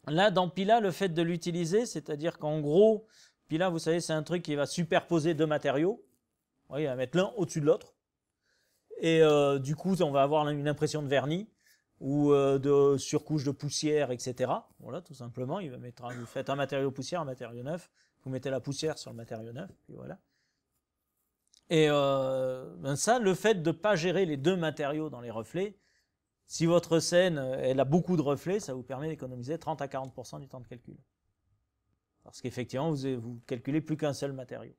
Là, dans Pila, le fait de l'utiliser, c'est-à-dire qu'en gros, Pila, vous savez, c'est un truc qui va superposer deux matériaux il va mettre l'un au-dessus de l'autre. Et euh, du coup, on va avoir une impression de vernis ou euh, de surcouche de poussière, etc. Voilà, tout simplement, il va mettre, vous faites un matériau poussière, un matériau neuf, vous mettez la poussière sur le matériau neuf, puis voilà. Et euh, ben ça, le fait de ne pas gérer les deux matériaux dans les reflets, si votre scène elle a beaucoup de reflets, ça vous permet d'économiser 30 à 40% du temps de calcul. Parce qu'effectivement, vous, vous calculez plus qu'un seul matériau.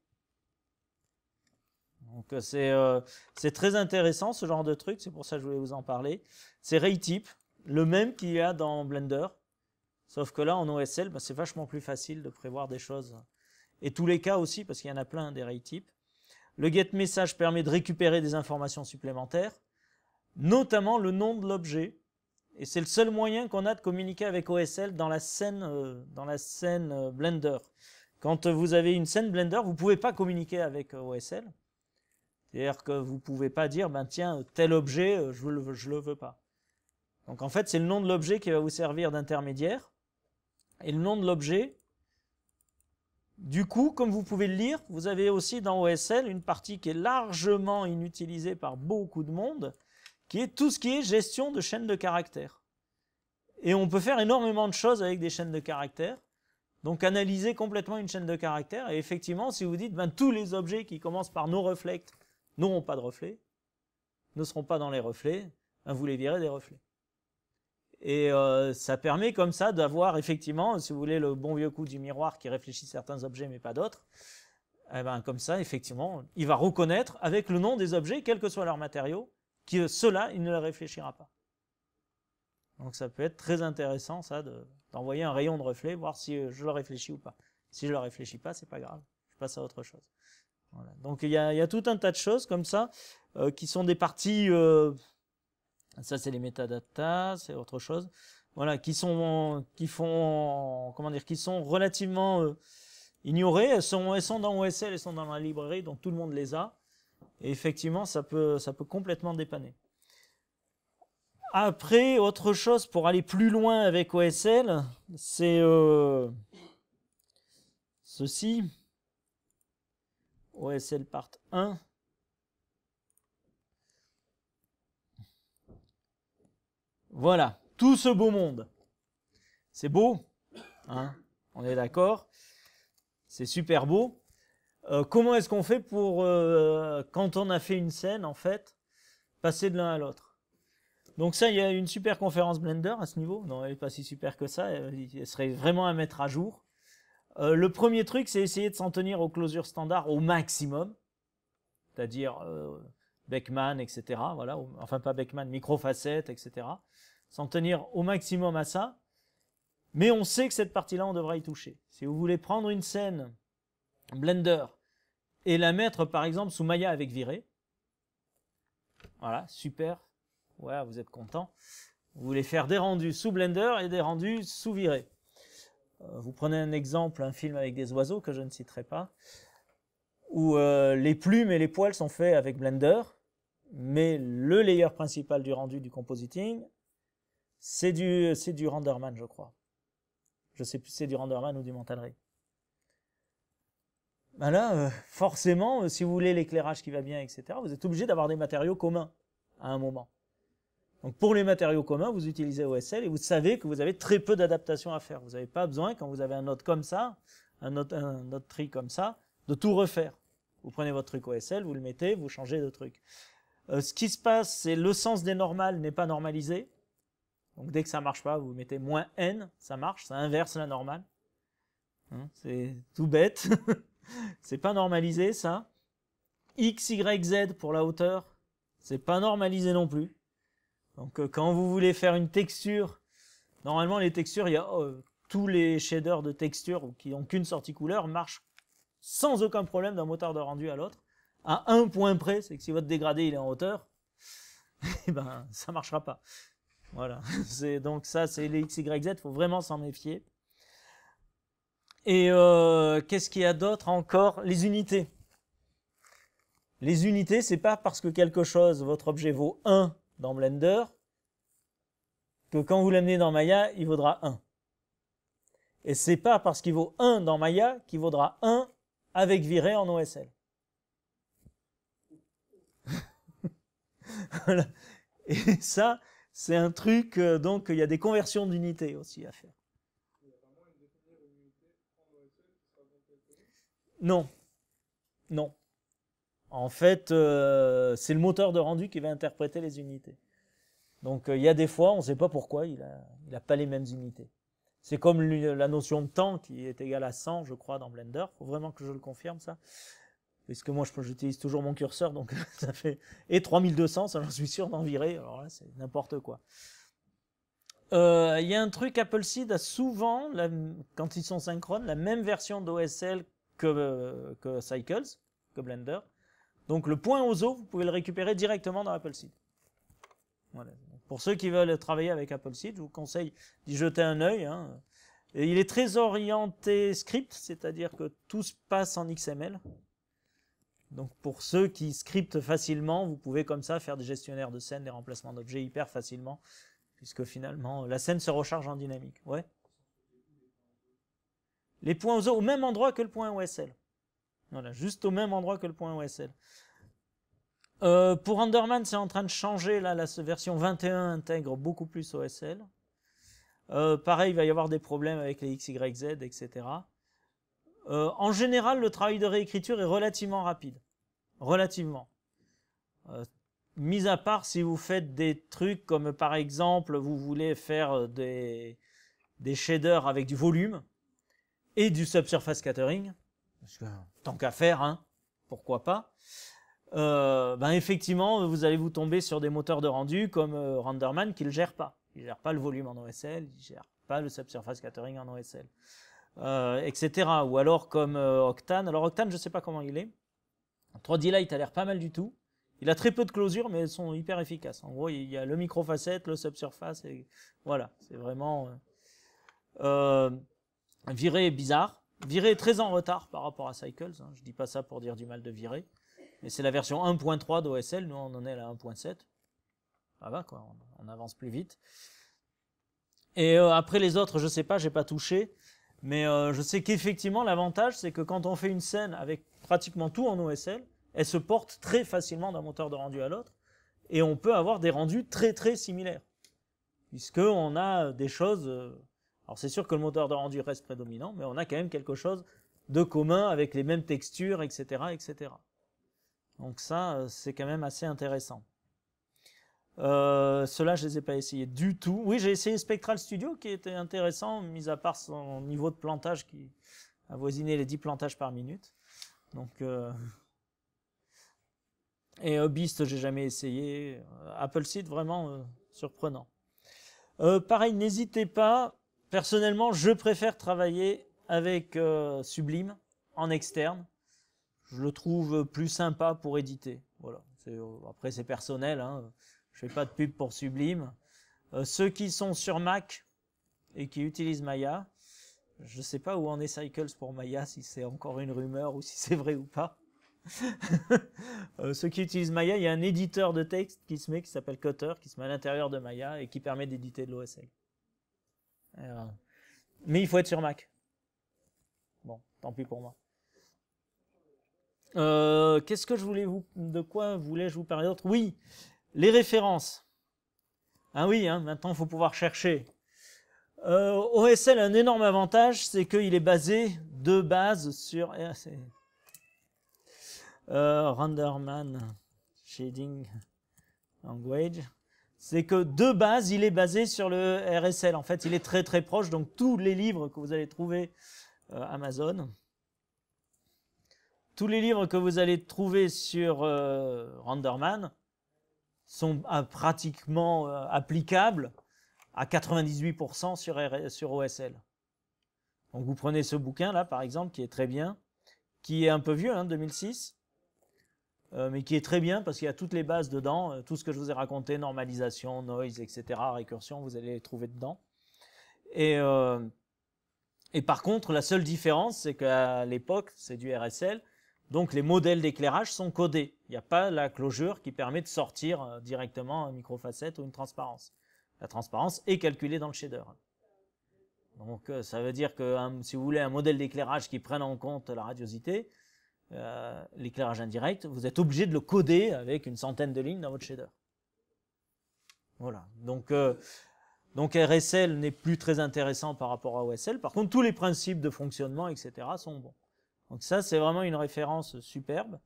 Donc euh, euh, c'est très intéressant ce genre de truc, c'est pour ça que je voulais vous en parler. C'est Raytype, le même qu'il y a dans Blender, sauf que là en OSL, bah, c'est vachement plus facile de prévoir des choses. Et tous les cas aussi, parce qu'il y en a plein des Ray-Type. Le getMessage permet de récupérer des informations supplémentaires, notamment le nom de l'objet. Et c'est le seul moyen qu'on a de communiquer avec OSL dans la scène, euh, Blender. Quand vous avez une scène Blender, vous pouvez pas communiquer avec OSL. C'est-à-dire que vous pouvez pas dire, ben tiens, tel objet, euh, je ne je le veux pas. Donc en fait, c'est le nom de l'objet qui va vous servir d'intermédiaire. Et le nom de l'objet, du coup, comme vous pouvez le lire, vous avez aussi dans OSL une partie qui est largement inutilisée par beaucoup de monde, qui est tout ce qui est gestion de chaînes de caractères. Et on peut faire énormément de choses avec des chaînes de caractères. Donc analyser complètement une chaîne de caractère. Et effectivement, si vous dites, ben, tous les objets qui commencent par nos reflect n'auront pas de reflets, ne seront pas dans les reflets, hein, vous les virez des reflets. Et euh, ça permet comme ça d'avoir effectivement, si vous voulez, le bon vieux coup du miroir qui réfléchit certains objets mais pas d'autres. Eh ben, comme ça, effectivement, il va reconnaître avec le nom des objets, quel que soit leur matériau, que cela, il ne le réfléchira pas. Donc ça peut être très intéressant, ça, d'envoyer un rayon de reflet, voir si euh, je le réfléchis ou pas. Si je le réfléchis pas, c'est pas grave. Je passe à autre chose. Donc il y, a tout un tas de choses comme ça euh, qui sont des parties. Euh, ça c'est les metadata, c'est autre chose. Voilà, qui sont qui font comment dire, qui sont relativement euh, ignorées. Elles sont sont dans OSL, elles sont dans la librairie, donc tout le monde les a. Et effectivement, ça peut ça peut complètement dépanner. Après, autre chose pour aller plus loin avec OSL, c'est ceci. OSL part 1. Voilà, tout ce beau monde. C'est beau, hein on est d'accord. C'est super beau. Euh, comment est-ce qu'on fait pour, euh, quand on a fait une scène, en fait, passer de l'un à l'autre Donc ça, il y a une super conférence Blender à ce niveau. Non, elle n'est pas si super que ça. Elle serait vraiment à mettre à jour. Euh, le premier truc, c'est essayer de s'en tenir aux closures standards au maximum, c'est-à-dire euh, Beckman, etc. Voilà, enfin pas Beckman, microfacette, etc. S'en tenir au maximum à ça, mais on sait que cette partie-là, on devra y toucher. Si vous voulez prendre une scène Blender et la mettre, par exemple, sous Maya avec viré, voilà, super. Ouais, vous êtes content. Vous voulez faire des rendus sous Blender et des rendus sous viré. Euh, vous prenez un exemple, un film avec des oiseaux que je ne citerai pas, où euh, les plumes et les poils sont faits avec Blender, mais le layer principal du rendu du compositing, c'est du, du Renderman, je crois. Je sais plus si c'est du Renderman ou du Mental ben là, euh, forcément, si vous voulez l'éclairage qui va bien, etc., vous êtes obligé d'avoir des matériaux communs à un moment. Donc pour les matériaux communs, vous utilisez OSL et vous savez que vous avez très peu d'adaptations à faire. Vous n'avez pas besoin, quand vous avez un autre comme ça, un autre, tri comme ça, de tout refaire. Vous prenez votre truc OSL, vous le mettez, vous changez de truc. Euh, ce qui se passe, c'est le sens des normales n'est pas normalisé. Donc dès que ça marche pas, vous mettez moins n, ça marche, ça inverse la normale. Hein, c'est tout bête. c'est pas normalisé ça. x, y, z pour la hauteur, c'est pas normalisé non plus. Donc euh, quand vous voulez faire une texture, normalement les textures, il y a oh, tous les shaders de texture qui n'ont qu'une sortie couleur marchent sans aucun problème d'un moteur de rendu à l'autre. À un point près, c'est que si votre dégradé il est en hauteur, ça eh ben ça marchera pas. Voilà. donc ça, c'est les XYZ, faut vraiment s'en méfier. Et euh, qu'est-ce qu'il y a d'autre encore Les unités. Les unités, c'est pas parce que quelque chose, votre objet vaut 1 dans Blender que quand vous l'amenez dans Maya, il vaudra 1. Et c'est pas parce qu'il vaut 1 dans Maya qu'il vaudra 1 avec viré en OSL. Et ça, c'est un truc, euh, donc il y a des conversions d'unités aussi à faire. Non. Non en fait, euh, c'est le moteur de rendu qui va interpréter les unités. Donc euh, il y a des fois, on ne sait pas pourquoi, il n'a pas les mêmes unités. C'est comme la notion de temps qui est égale à 100, je crois, dans Blender. faut vraiment que je le confirme, ça. Puisque moi, j'utilise toujours mon curseur, donc ça fait... Et 3200, ça, j'en suis sûr d'en virer. Alors là, c'est n'importe quoi. Euh, il y a un truc, Apple Seed a souvent, quand ils sont synchrones, la même version d'OSL que Cycles, que Blender. Donc le point OZO, vous pouvez le récupérer directement dans Apple Seed. Pour ceux qui veulent travailler avec Apple Seed, je vous conseille d'y jeter un œil. Hein. il est très orienté script, c'est-à-dire que tout se passe en XML. Donc pour ceux qui scriptent facilement, vous pouvez comme ça faire des gestionnaires de scènes, des remplacements d'objets hyper facilement, puisque finalement la scène se recharge en dynamique. Ouais. Les points OZO au même endroit que le point OSL juste au même endroit que le point OSL. Euh, pour Enderman, c'est en train de changer. Là, la version 21 intègre beaucoup plus OSL. Euh, pareil, il va y avoir des problèmes avec les XYZ, etc. Euh, en général, le travail de réécriture est relativement rapide. Relativement. mis à part si vous faites des trucs comme par exemple, vous voulez faire des, des shaders avec du volume et du subsurface scattering tant qu'à faire, hein, pourquoi pas. Euh, ben effectivement, vous allez vous tomber sur des moteurs de rendu comme euh, Renderman qui le gère pas. Il gère pas le volume en OSL, il gère pas le subsurface scattering en OSL, etc. Euh, Ou alors comme Octane. Alors Octane, je sais pas comment il est. 3D Light a l'air pas mal du tout. Il a très peu de closures, mais elles sont hyper efficaces. En gros, il y a le microfacette, le subsurface, et voilà. C'est vraiment viré bizarre. Viré est très en retard par rapport à Cycles. Hein. Je ne dis pas ça pour dire du mal de Viré. Mais c'est la version 1.3 d'OSL. Nous, on en est à la 1.7. Ça va, quoi. On, avance plus vite. Et euh, après les autres, je sais pas, j'ai pas touché. Mais euh, je sais qu'effectivement, l'avantage, c'est que quand on fait une scène avec pratiquement tout en OSL, elle se porte très facilement d'un moteur de rendu à l'autre. Et on peut avoir des rendus très très similaires. Puisqu'on a des choses euh, alors c'est sûr que le moteur de rendu reste prédominant, mais on a quand même quelque chose de commun avec les mêmes textures, etc. etc. Donc ça, euh, c'est quand même assez intéressant. Euh, cela ceux je les ai pas essayés du tout. Oui, j'ai essayé Spectral Studio, qui était intéressant, mis à part son niveau de plantage qui avoisinait les 10 plantages par minute. Donc... Euh, et Hobbyist, j'ai jamais essayé. Apple Seed, vraiment surprenant. pareil, n'hésitez pas Personnellement, je préfère travailler avec euh, Sublime en externe. Je le trouve plus sympa pour éditer. Voilà. Euh, après, c'est personnel. Hein. Je fais pas de pub pour Sublime. Euh, ceux qui sont sur Mac et qui utilisent Maya, je ne sais pas où en est Cycles pour Maya, si c'est encore une rumeur ou si c'est vrai ou pas. ceux qui utilisent Maya, il y a un éditeur de texte qui se met, qui s'appelle Cutter, qui se met à l'intérieur de Maya et qui permet d'éditer de l'OSL mais il faut être sur Mac. Bon, tant pis pour moi. Euh, qu'est-ce que je voulais vous, de quoi voulais-je vous parler d'autre Oui, les références. Ah oui, hein, maintenant il faut pouvoir chercher. Euh, OSL a un énorme avantage, c'est qu'il est basé de base sur eh, euh, Renderman Shading Language c'est que de base, il est basé sur le RSL. En fait, il est très très proche. Donc tous les livres que vous allez trouver euh, Amazon, tous les livres que vous allez trouver sur euh, Renderman sont euh, pratiquement euh, applicables à 98% sur, sur OSL. Donc vous prenez ce bouquin là par exemple qui est très bien, qui est un peu vieux, 2006. Hein, euh, mais qui est très bien parce qu'il y a toutes les bases dedans, euh, tout ce que je vous ai raconté, normalisation, noise, etc., récursion, vous allez les trouver dedans. Euh, et, par contre, la seule différence, c'est qu'à l'époque, c'est du RSL, donc les modèles d'éclairage sont codés. Il n'y a pas la closure qui permet de sortir directement un microfacette ou une transparence. La transparence est calculée dans le shader. Donc ça veut dire que si vous voulez un modèle d'éclairage qui prenne en compte la radiosité, euh, l'éclairage indirect, vous êtes obligé de le coder avec une centaine de lignes dans votre shader. Voilà. Donc, euh, donc RSL n'est plus très intéressant par rapport à OSL. Par contre, tous les principes de fonctionnement, etc., sont bons. Donc ça, c'est vraiment une référence superbe.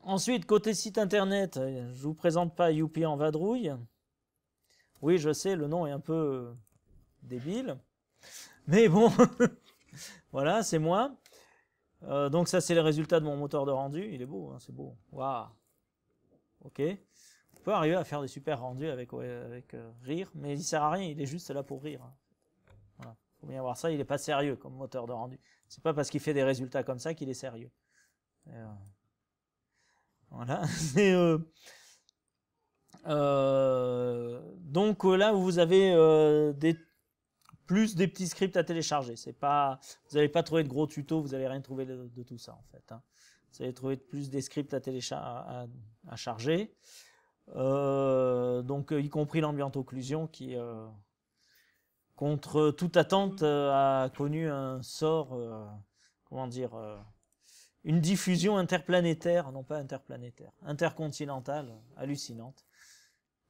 Ensuite, côté site internet, je vous présente pas Youpi en vadrouille. Oui, je sais, le nom est un peu euh, débile. Mais bon, voilà, c'est moi. Euh, donc ça, c'est le résultat de mon moteur de rendu. Il est beau, hein, c'est beau. Waouh. Ok. On peut arriver à faire des super rendus avec, avec euh, rire, mais il sert à rien, il est juste là pour rire. Hein. Il Faut bien voir ça, il est pas sérieux comme moteur de rendu. C'est pas parce qu'il fait des résultats comme ça qu'il est sérieux. Euh, voilà. donc là, vous avez des plus des petits scripts à télécharger. C'est pas, vous n'allez pas trouver de gros tutos, vous n'allez rien trouver de, tout ça en fait. Hein. Vous allez trouver plus des scripts à télécharger, euh, donc euh, y compris l'ambiante occlusion qui, euh, contre toute attente, a connu un sort, comment dire, une diffusion interplanétaire, non pas interplanétaire, intercontinentale, hallucinante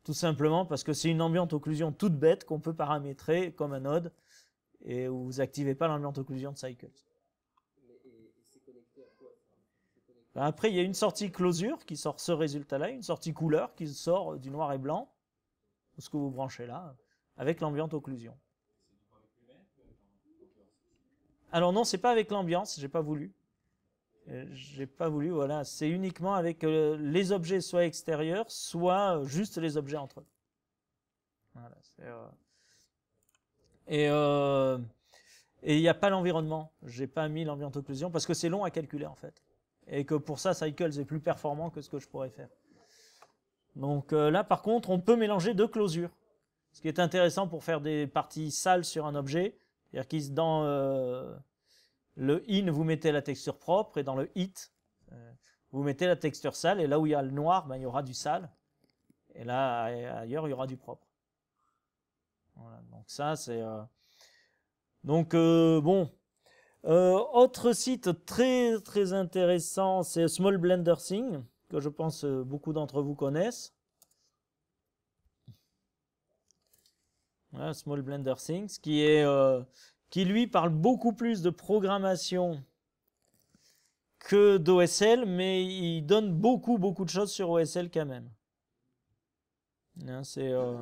tout simplement parce que c'est une ambiante occlusion toute bête qu'on peut paramétrer comme un node et où vous activez pas l'ambiante occlusion de cycles. Bah, après, il y a une sortie closure qui sort ce résultat-là, une sortie couleur qui sort du noir et blanc, ce que vous branchez là, avec l'ambiante occlusion. Alors non, c'est pas avec l'ambiance, j'ai pas voulu. Euh, j'ai pas voulu, voilà. C'est uniquement avec euh, les objets soit extérieurs, soit euh, juste les objets entre eux. Et il n'y a pas l'environnement. J'ai pas mis l'ambient occlusion parce que c'est long à calculer en fait, et que pour ça Cycles est plus performant que ce que je pourrais faire. Donc là, par contre, on peut mélanger deux closures, ce qui est intéressant pour faire des parties sales sur un objet, c'est-à-dire qu'ils dans le in, vous mettez la texture propre, et dans le hit, euh, vous mettez la texture sale, et là où il y a le noir, ben, il y aura du sale, et là, ailleurs, il y aura du propre. Voilà, donc ça, c'est... Euh, donc, euh, bon. autre site très, très intéressant, c'est Small Blender Thing, que je pense beaucoup d'entre vous connaissent. Hein, Small Blender Things, qui est, qui lui parle beaucoup plus de programmation que d'OSL, mais il donne beaucoup, beaucoup de choses sur OSL quand même. Hein, c'est, euh,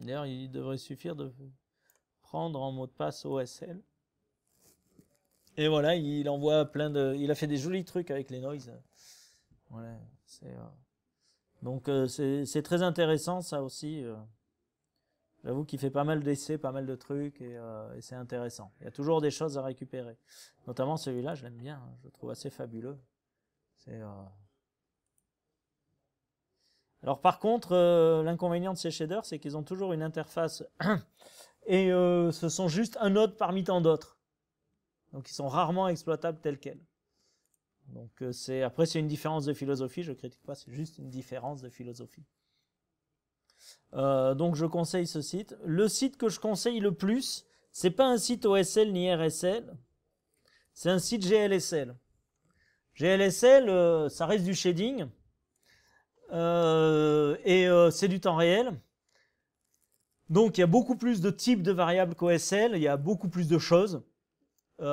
D'ailleurs, il devrait suffire de prendre en mot de passe OSL. Et voilà, il envoie plein de. Il a fait des jolis trucs avec les noises. Voilà, euh, Donc euh, c'est très intéressant ça aussi. J'avoue qu'il fait pas mal d'essais, pas mal de trucs, euh, et, c'est intéressant. Il y a toujours des choses à récupérer. Notamment celui-là, je l'aime bien, hein. je le trouve assez fabuleux. Euh, Alors par contre, euh, l'inconvénient de ces shaders, c'est qu'ils ont toujours une interface, et ce sont juste un autre parmi tant d'autres. Donc ils sont rarement exploitables tels quels. Donc c'est après c'est une différence de philosophie, je critique pas, c'est juste une différence de philosophie. Euh, donc je conseille ce site. Le site que je conseille le plus, c'est pas un site OSL ni RSL, c'est un site GLSL. GLSL, euh, ça reste du shading euh, et c'est du temps réel. Donc il y a beaucoup plus de types de variables qu'OSL, il y a beaucoup plus de choses. il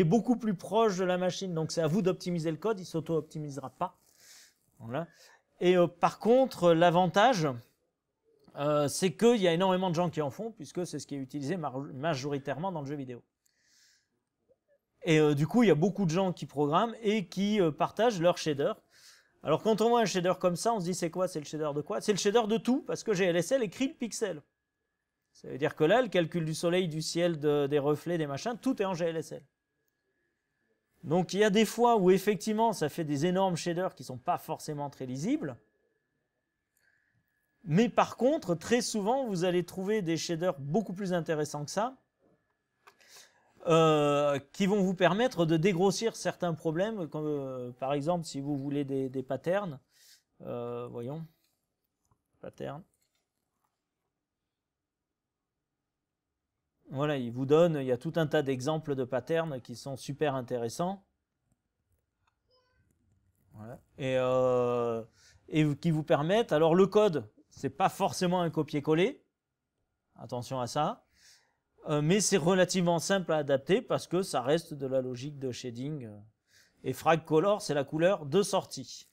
est beaucoup plus proche de la machine, donc c'est à vous d'optimiser le code, il s'auto-optimisera pas. Et par contre, l'avantage, euh, c'est qu'il y a énormément de gens qui en font, puisque c'est ce qui est utilisé majoritairement dans le jeu vidéo. Et euh, du coup, il y a beaucoup de gens qui programment et qui euh, partagent leurs shader. Alors quand on voit un shader comme ça, on se dit c'est quoi C'est le shader de quoi C'est le shader de tout, parce que GLSL écrit le pixel. Ça veut dire que là, le calcul du soleil, du ciel, des reflets, des machins, tout est en GLSL. Donc il y a des fois où effectivement ça fait des énormes shaders qui sont pas forcément très lisibles, mais par contre, très souvent, vous allez trouver des shaders beaucoup plus intéressants que ça, euh, qui vont vous permettre de dégrossir certains problèmes, comme euh, par exemple si vous voulez des, patterns, euh, voyons, pattern. Voilà, il vous donne, il y a tout un tas d'exemples de patterns qui sont super intéressants. Et, et qui vous permettent, alors le code, c'est pas forcément un copier-coller. Attention à ça. Euh, mais c'est relativement simple à adapter parce que ça reste de la logique de shading. Euh, et frag color, c'est la couleur de sortie.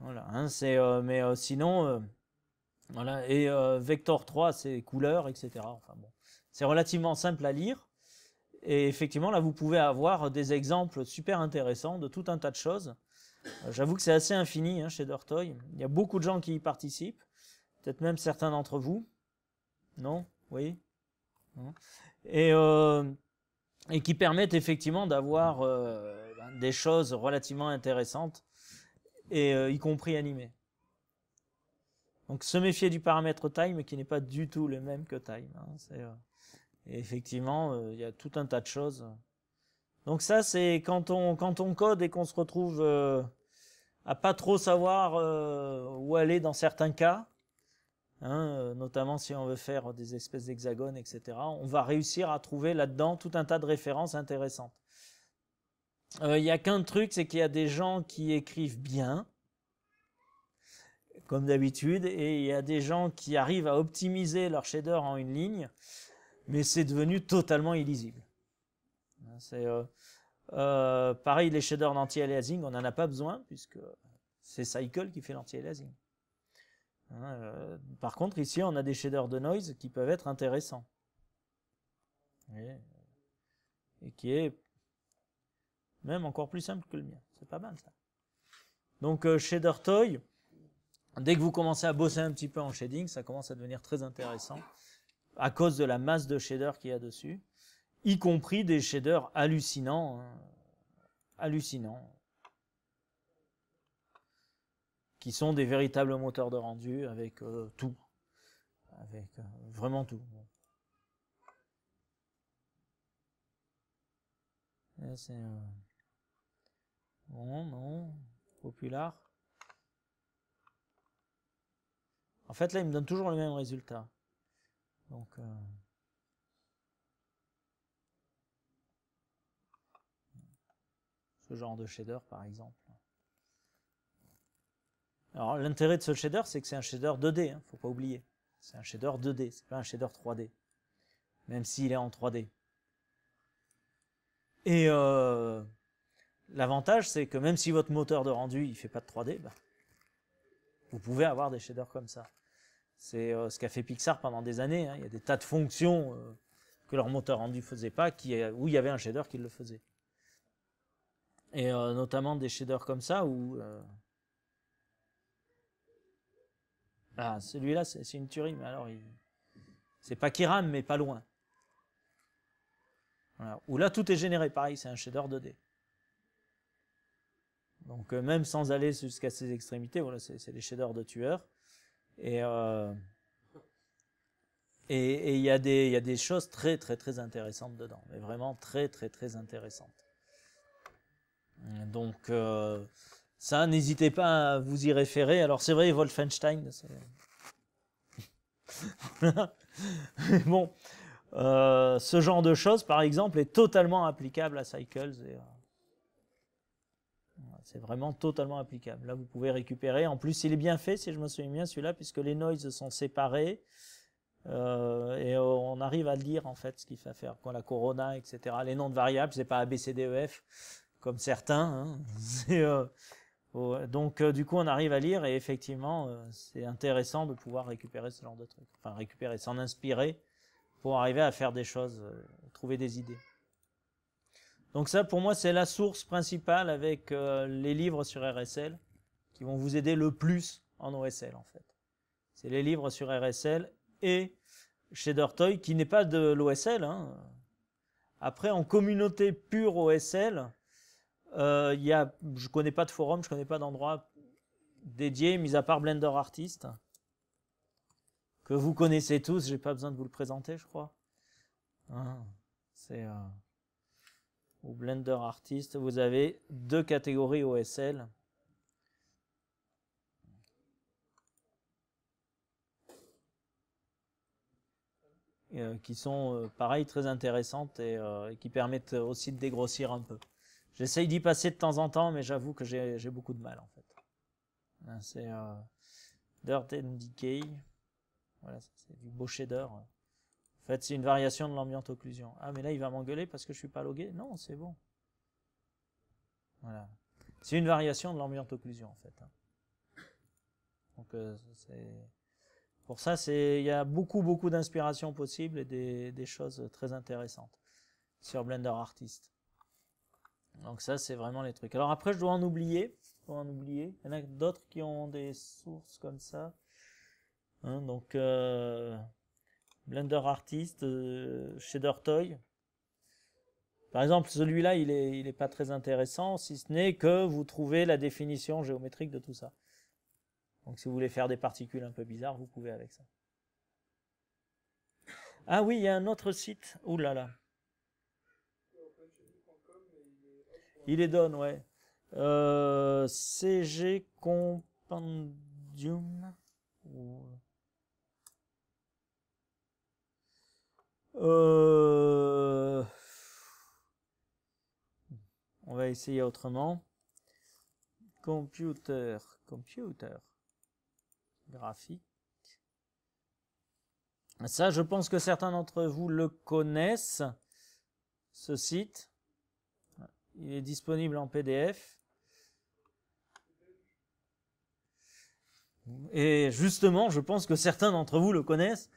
Voilà, hein, euh, mais sinon, voilà, et vector 3, c'est couleur, etc. Enfin bon, c'est relativement simple à lire. Et effectivement, là, vous pouvez avoir des exemples super intéressants de tout un tas de choses. J'avoue que c'est assez infini hein, chez Dirtoy. Il y a beaucoup de gens qui y participent peut-être même certains d'entre vous. Non Oui euh, et, qui permettent effectivement d'avoir euh, ben, des choses relativement intéressantes, et euh, y compris animées. Donc se méfier du paramètre time qui n'est pas du tout le même que time. Hein, et effectivement, il y a tout un tas de choses. Donc ça, c'est quand on, quand on code et qu'on se retrouve à pas trop savoir où aller dans certains cas, Hein, euh, notamment si on veut faire des espèces d'hexagones, etc. On va réussir à trouver là-dedans tout un tas de références intéressantes. Euh, il y a qu'un truc, c'est qu'il y a des gens qui écrivent bien, comme d'habitude, et il y a des gens qui arrivent à optimiser leur shader en une ligne, mais c'est devenu totalement illisible. Hein, c'est euh, pareil, les shaders d'anti-aliasing, on n'en a pas besoin puisque c'est Cycle qui fait l'anti-aliasing. Hein, euh, par contre, ici, on a des shaders de noise qui peuvent être intéressants. Et, qui est même encore plus simple que le mien. C'est pas mal, ça. Donc, euh, shader toy, dès que vous commencez à bosser un petit peu en shading, ça commence à devenir très intéressant à cause de la masse de shaders qu'il y a dessus, y compris des shaders hallucinants. Hein. hallucinants. qui sont des véritables moteurs de rendu avec euh, tout, avec euh, vraiment tout. C'est euh, bon, non, populaire. En fait, là, il me donne toujours le même résultat. Donc, ce genre de shader, par exemple. Alors l'intérêt de ce shader, c'est que c'est un shader 2D, ne hein, faut pas oublier. C'est un shader 2D, c'est pas un shader 3D. Même s'il est en 3D. Et euh, l'avantage, c'est que même si votre moteur de rendu, il fait pas de 3D, bah, vous pouvez avoir des shaders comme ça. C'est euh, ce qu'a fait Pixar pendant des années. Hein. Il y a des tas de fonctions euh, que leur moteur rendu faisait pas, où il y avait un shader qui le faisait. Et notamment des shaders comme ça, où Ah, celui-là, c'est une tuerie, mais alors, il... c'est pas qui mais pas loin. Ou là, tout est généré, pareil, c'est un shader de d Donc, euh, même sans aller jusqu'à ses extrémités, voilà, c'est des shaders de tueurs. Et euh, et il y, a des choses très, très, très intéressantes dedans. Mais vraiment très, très, très intéressantes. Donc, euh, ça, n'hésitez pas à vous y référer. Alors c'est vrai, Wolfenstein. bon, euh, ce genre de choses, par exemple, est totalement applicable à Cycles. Et, euh, c'est vraiment totalement applicable. Là, vous pouvez récupérer. En plus, il est bien fait, si je me souviens bien, celui-là, puisque les noises sont séparés. Euh, et on arrive à dire en fait, ce qu'il faut faire. Quand la corona, etc. Les noms de variables, c'est pas ABCDEF, comme certains. Hein. C'est donc euh, du coup on arrive à lire et effectivement euh, c'est intéressant de pouvoir récupérer ce genre de trucs. Enfin récupérer, s'en inspirer pour arriver à faire des choses, euh, trouver des idées. Donc ça pour moi c'est la source principale avec les livres sur RSL qui vont vous aider le plus en OSL en fait. C'est les livres sur RSL et chez Toy qui n'est pas de l'OSL. Hein. Après en communauté pure OSL, euh, y a, je ne connais pas de forum, je ne connais pas d'endroit dédié, mis à part Blender Artist, que vous connaissez tous, j'ai pas besoin de vous le présenter, je crois. Hein, c'est... Euh, Blender Artist, vous avez deux catégories OSL. Euh, qui sont euh, pareil très intéressantes et, et qui permettent aussi de dégrossir un peu. J'essaye d'y passer de temps en temps, mais j'avoue que j'ai beaucoup de mal en fait. Hein, c'est euh, Dirt and Decay. Voilà, c'est du beau shader. En fait, c'est une variation de l'ambiante occlusion. Ah, mais là, il va m'engueuler parce que je suis pas logué. Non, c'est bon. Voilà. C'est une variation de l'ambiante occlusion en fait. Hein. Donc, euh, c'est. Pour ça, il y a beaucoup, beaucoup d'inspirations possibles et des choses très intéressantes sur Blender Artist. Donc ça, c'est vraiment les trucs. Alors après, je dois en oublier. en oublier. Il y en a d'autres qui ont des sources comme ça. Hein, donc euh, Blender Artist, euh, Shader Toy. Par exemple, celui-là, il est, il est pas très intéressant, si ce n'est que vous trouvez la définition géométrique de tout ça. Donc si vous voulez faire des particules un peu bizarres, vous pouvez avec ça. Ah oui, il y a un autre site. Ouh là là. Il est donne, ouais. Euh, CG Compendium. Euh, on va essayer autrement. Computer, computer, graphique. Ça, je pense que certains d'entre vous le connaissent, ce site. Il est disponible en PDF. Et justement, je pense que certains d'entre vous le connaissent.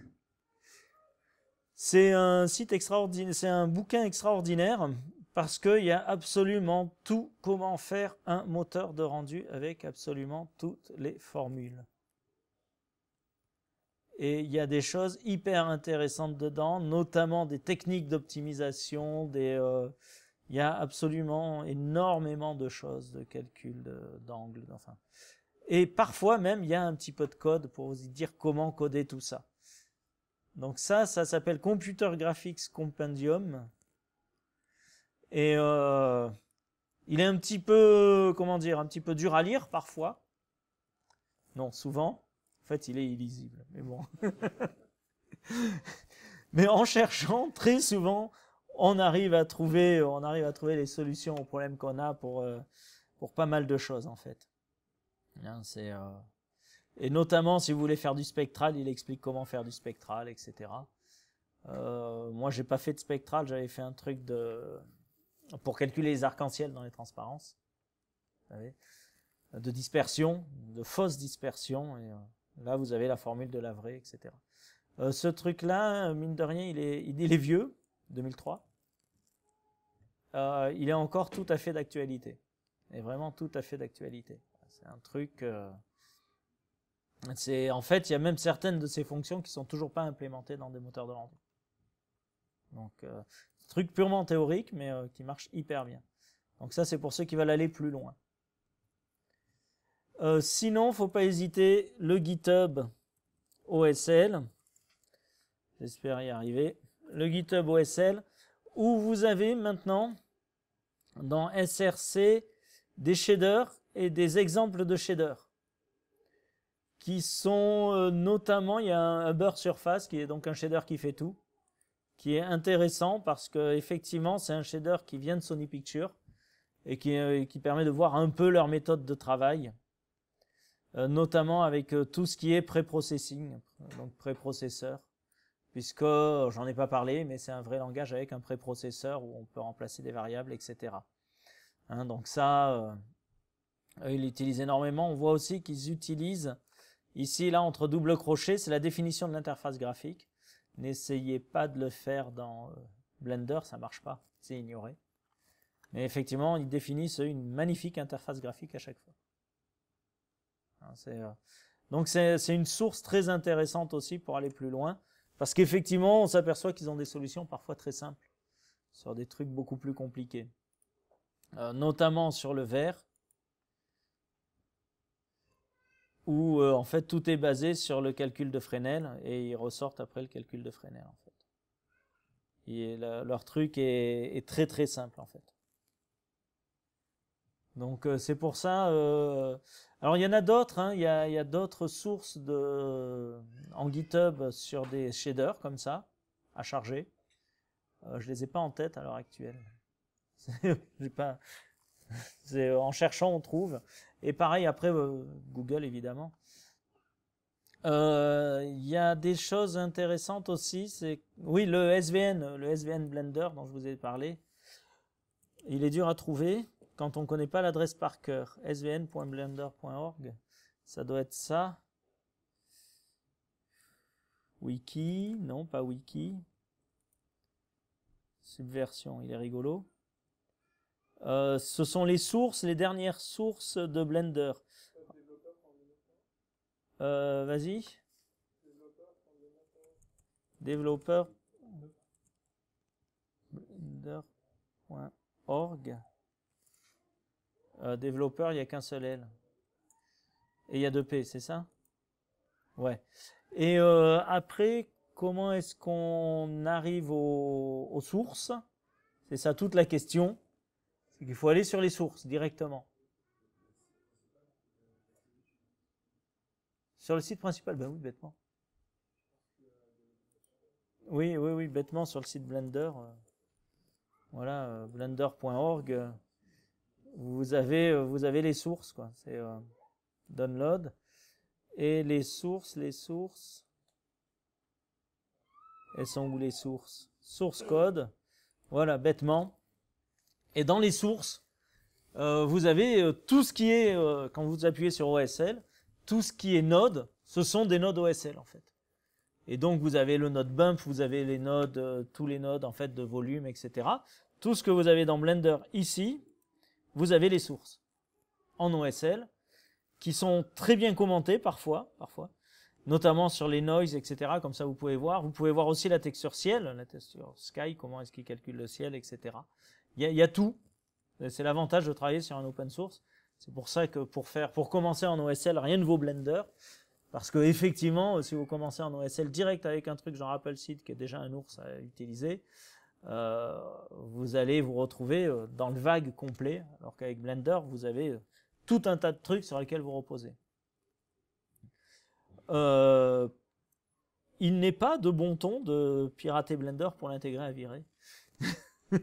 C'est un site extraordinaire, c'est un bouquin extraordinaire parce qu'il y a absolument tout comment faire un moteur de rendu avec absolument toutes les formules. Et il y a des choses hyper intéressantes dedans, notamment des techniques d'optimisation, des, euh, il y a absolument énormément de choses, de calcul d'angles, enfin. Et parfois même, il y a un petit peu de code pour vous dire comment coder tout ça. Donc ça, ça s'appelle Computer Graphics Compendium. Et euh, il est un petit peu, comment dire, un petit peu dur à lire parfois. Non, souvent. En fait, il est illisible, mais bon. mais en cherchant, très souvent, on arrive à trouver, on arrive à trouver les solutions aux problèmes qu'on a pour euh, pour pas mal de choses en fait. Hein, euh, et notamment si vous voulez faire du spectral, il explique comment faire du spectral, etc. Euh, moi, j'ai pas fait de spectral, j'avais fait un truc de pour calculer les arcs-en-ciel dans les transparences, vous savez, de dispersion, de fausse dispersion. là, vous avez la formule de la vraie, etc. ce truc-là, mine de rien, il est, il est vieux. 2003. Euh, il est encore tout à fait d'actualité. Et vraiment tout à fait d'actualité. C'est un truc. Euh, c'est en fait, il y a même certaines de ces fonctions qui sont toujours pas implémentées dans des moteurs de rendu. Donc, euh, un truc purement théorique, mais qui marche hyper bien. Donc ça, c'est pour ceux qui veulent aller plus loin. il sinon, faut pas hésiter, le GitHub OSL, j'espère y arriver, le GitHub OSL, où vous avez maintenant dans SRC des shaders et des exemples de shaders qui sont euh, notamment, il y a un beurre Surface qui est donc un shader qui fait tout, qui est intéressant parce que effectivement c'est un shader qui vient de Sony Pictures et qui, euh, permet de voir un peu leur méthode de travail, euh, notamment avec tout ce qui est pré-processing, donc pré-processeur puisque j'en ai pas parlé, mais c'est un vrai langage avec un préprocesseur où on peut remplacer des variables, etc. Hein, donc ça, euh, euh, ils l'utilisent énormément. On voit aussi qu'ils utilisent, ici, là, entre double crochet, c'est la définition de l'interface graphique. N'essayez pas de le faire dans euh, Blender, ça marche pas, c'est ignoré. Mais effectivement, ils définissent une magnifique interface graphique à chaque fois. Hein, donc c'est une source très intéressante aussi pour aller plus loin. Parce qu'effectivement, on s'aperçoit qu'ils ont des solutions parfois très simples sur des trucs beaucoup plus compliqués. Euh, notamment sur le verre, où euh, en fait tout est basé sur le calcul de Fresnel et ils ressortent après le calcul de Fresnel en fait. leur truc est, très très simple en fait. Donc euh, c'est pour ça alors il y en a d'autres, hein. il y a, d'autres sources de, en GitHub sur des shaders comme ça, à charger. Euh, je les ai pas en tête à l'heure actuelle. en cherchant on trouve. Et pareil après euh, Google évidemment. Euh, il y a des choses intéressantes aussi. C'est oui le SVN, le SVN Blender dont je vous ai parlé. Il est dur à trouver. Quand on ne connaît pas l'adresse par cœur, svn.blender.org, ça doit être ça. Wiki, non, pas wiki. Subversion, il est rigolo. Euh, ce sont les sources, les dernières sources de Blender. Euh, vas-y. Développeur. Euh, développeur, il n'y a qu'un seul L. Et il y a deux P, c'est ça Ouais. Et euh, après, comment est-ce qu'on arrive aux, sources C'est ça toute la question. Il faut aller sur les sources directement. Sur le site principal, ben oui, bêtement. Oui, oui, oui, bêtement sur le site Blender. Euh, voilà, blender.org. Euh, vous avez, les sources, quoi. C'est euh, download. Et les sources, les sources. Elles sont où les sources Source code. Voilà, bêtement. Et dans les sources, euh, vous avez tout ce qui est, quand vous appuyez sur OSL, tout ce qui est node, ce sont des nodes OSL en fait. Et donc vous avez le node bump, vous avez les nodes, tous les nodes en fait de volume, etc. Tout ce que vous avez dans Blender ici, vous avez les sources en OSL qui sont très bien commentées parfois, parfois, notamment sur les noises, etc. Comme ça, vous pouvez voir. Vous pouvez voir aussi la texture ciel, la texture sky, comment est-ce qu'il calcule le ciel, etc. Il y a, tout. C'est l'avantage de travailler sur un open source. C'est pour ça que pour faire, pour commencer en OSL, rien ne vaut Blender. Parce que effectivement, si vous commencez en OSL direct avec un truc genre Apple Seed, qui est déjà un ours à utiliser, euh, vous allez vous retrouver euh, dans le vague complet, alors qu'avec Blender, vous avez euh, tout un tas de trucs sur lesquels vous reposez. il n'est pas de bon ton de pirater Blender pour l'intégrer à virer.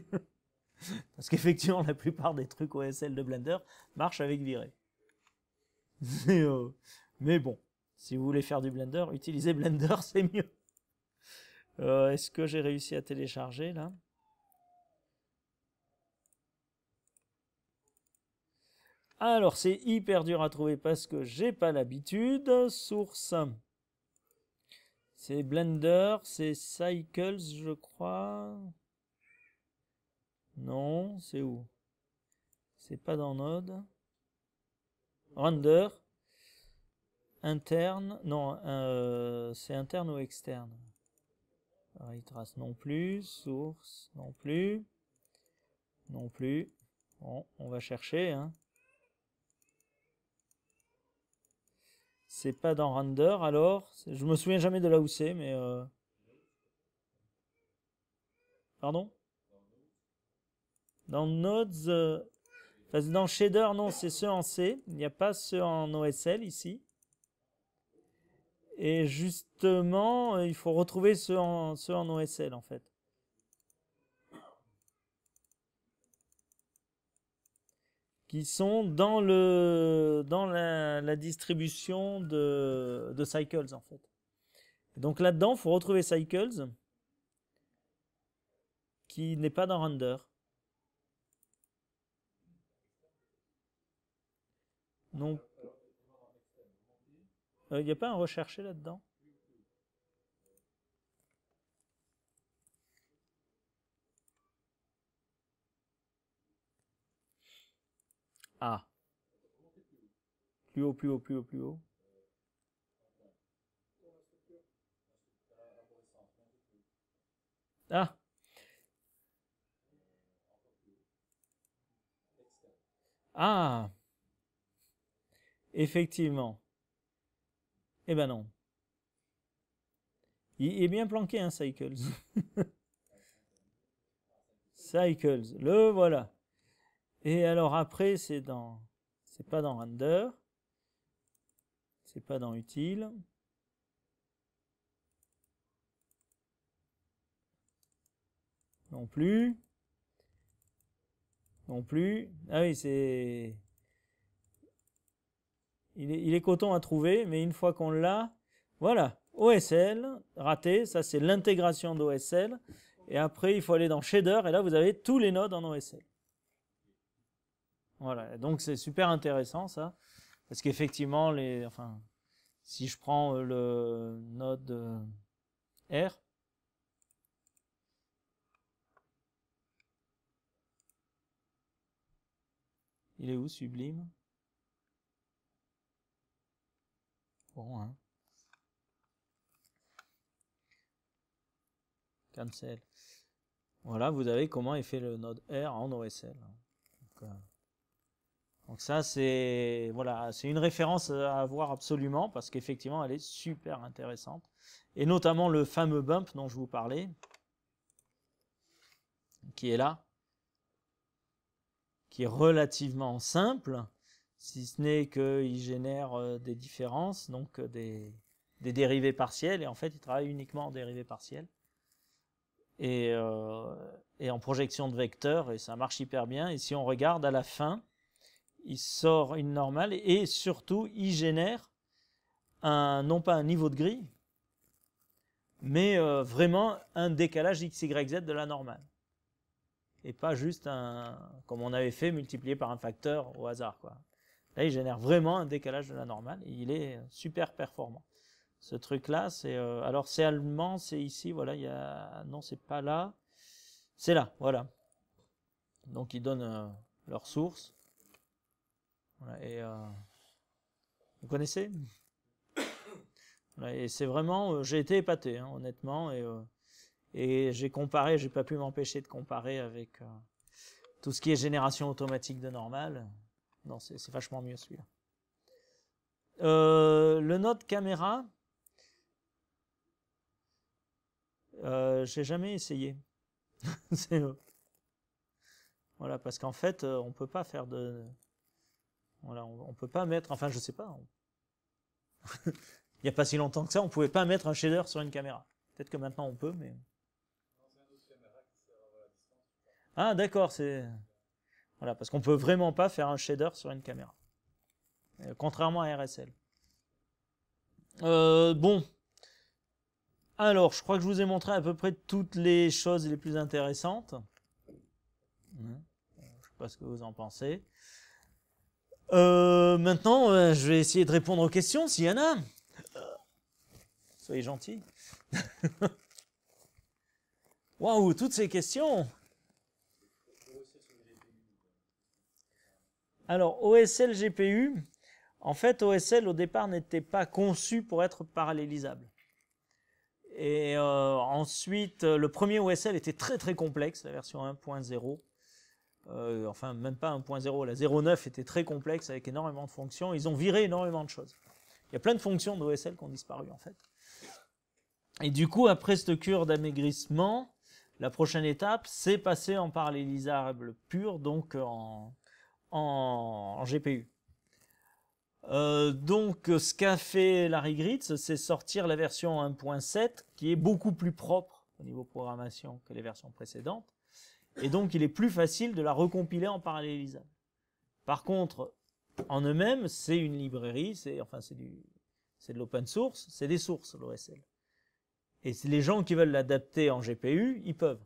Parce qu'effectivement, la plupart des trucs OSL de Blender marchent avec virer. mais bon, si vous voulez faire du Blender, utilisez Blender, c'est mieux. Euh, est-ce que j'ai réussi à télécharger là Alors c'est hyper dur à trouver parce que j'ai pas l'habitude. Source. C'est Blender, c'est Cycles je crois. Non, c'est où C'est pas dans Node. Render. Interne. Non, euh, c'est interne ou externe il trace non plus, source non plus, non plus. on va chercher. Hein. C'est pas dans render alors. Je me souviens jamais de là où c'est, mais. Euh. Pardon Dans Nodes. Euh, dans Shader, non, c'est ce en C. Il n'y a pas ce en OSL ici. Et justement, euh, il faut retrouver ceux en, OSL en fait. Qui sont dans, le, dans la, distribution de, Cycles en fait. Donc là-dedans, il faut retrouver Cycles qui n'est pas dans Render. Non il euh, n'y a pas un recherché là-dedans Ah. Plus haut, plus haut, plus haut, plus haut. Ah. Ah. Effectivement. Eh ben non. Il est bien planqué, hein, Cycles. Cycles, le voilà. Et alors après, c'est dans, c'est pas dans Render, c'est pas dans Utile. Non plus. Non plus. Ah oui, c'est il est, coton à trouver, mais une fois qu'on l'a, voilà, OSL, raté, ça c'est l'intégration d'OSL. Et après, il faut aller dans Shader, et là, vous avez tous les nodes en OSL. Voilà, donc c'est super intéressant ça, parce qu'effectivement, les, enfin, si je prends euh, le node euh, R, il est où, sublime Hein. Cancel. Voilà, vous avez comment est fait le node R en OSL. Donc, euh, donc ça, c'est voilà, c'est une référence à avoir absolument parce qu'effectivement, elle est super intéressante. Et notamment le fameux bump dont je vous parlais, qui est là, qui est relativement simple si ce n'est qu'il génère euh, des différences, donc euh, des, des, dérivés partiels, et en fait, il travaille uniquement en dérivés partielles euh, Et, en projection de vecteurs, et ça marche hyper bien. Et si on regarde à la fin, il sort une normale, et surtout, il génère non pas un niveau de gris, mais vraiment un décalage x, y, z de la normale. Et pas juste un, comme on avait fait, multiplié par un facteur au hasard, quoi. Là, il génère vraiment un décalage de la normale. il est super performant. Ce truc-là, c'est euh, alors c'est allemand, c'est ici, voilà. Il y a non, c'est pas là, c'est là, voilà. Donc ils donnent euh, leur source. Voilà, et euh, vous connaissez Et c'est vraiment, j'ai été épaté, hein, honnêtement, et et j'ai comparé, j'ai pas pu m'empêcher de comparer avec tout ce qui est génération automatique de normale. Non, c'est vachement mieux celui-là. Euh, le note Caméra, euh, j'ai jamais essayé. Euh, voilà, parce qu'en fait, on peut pas faire de... Voilà, on, peut pas mettre... Enfin, je sais pas. Il n'y a pas si longtemps que ça, on pouvait pas mettre un shader sur une caméra. Peut-être que maintenant on peut, mais... Ah, d'accord, c'est... Voilà, parce qu'on peut vraiment pas faire un shader sur une caméra. Euh, contrairement à RSL. Euh, bon. Alors, je crois que je vous ai montré à peu près toutes les choses les plus intéressantes. Je sais pas ce que vous en pensez. Euh, maintenant, je vais essayer de répondre aux questions s'il y en a. Soyez gentils. Waouh, toutes ces questions Alors, OSL GPU, en fait, OSL au départ n'était pas conçu pour être parallélisable. Et euh, ensuite, euh, le premier OSL était très très complexe, la version 1.0. Euh, enfin, même pas 1.0, la 0.9 était très complexe avec énormément de fonctions. Ils ont viré énormément de choses. Il y a plein de fonctions d'OSL qui ont disparu en fait. Et du coup, après ce cure d'amaigrissement, la prochaine étape, c'est passer en parallélisable pur, donc en, en, GPU. Euh, donc, ce qu'a fait Larry Gritz, c'est sortir la version 1.7 qui est beaucoup plus propre au niveau programmation que les versions précédentes. Et donc, il est plus facile de la recompiler en parallélisable. Par contre, en eux-mêmes, c'est une librairie, c'est enfin c'est du c'est de l'open source, c'est des sources l'OSL. Et les gens qui veulent l'adapter en GPU, ils peuvent.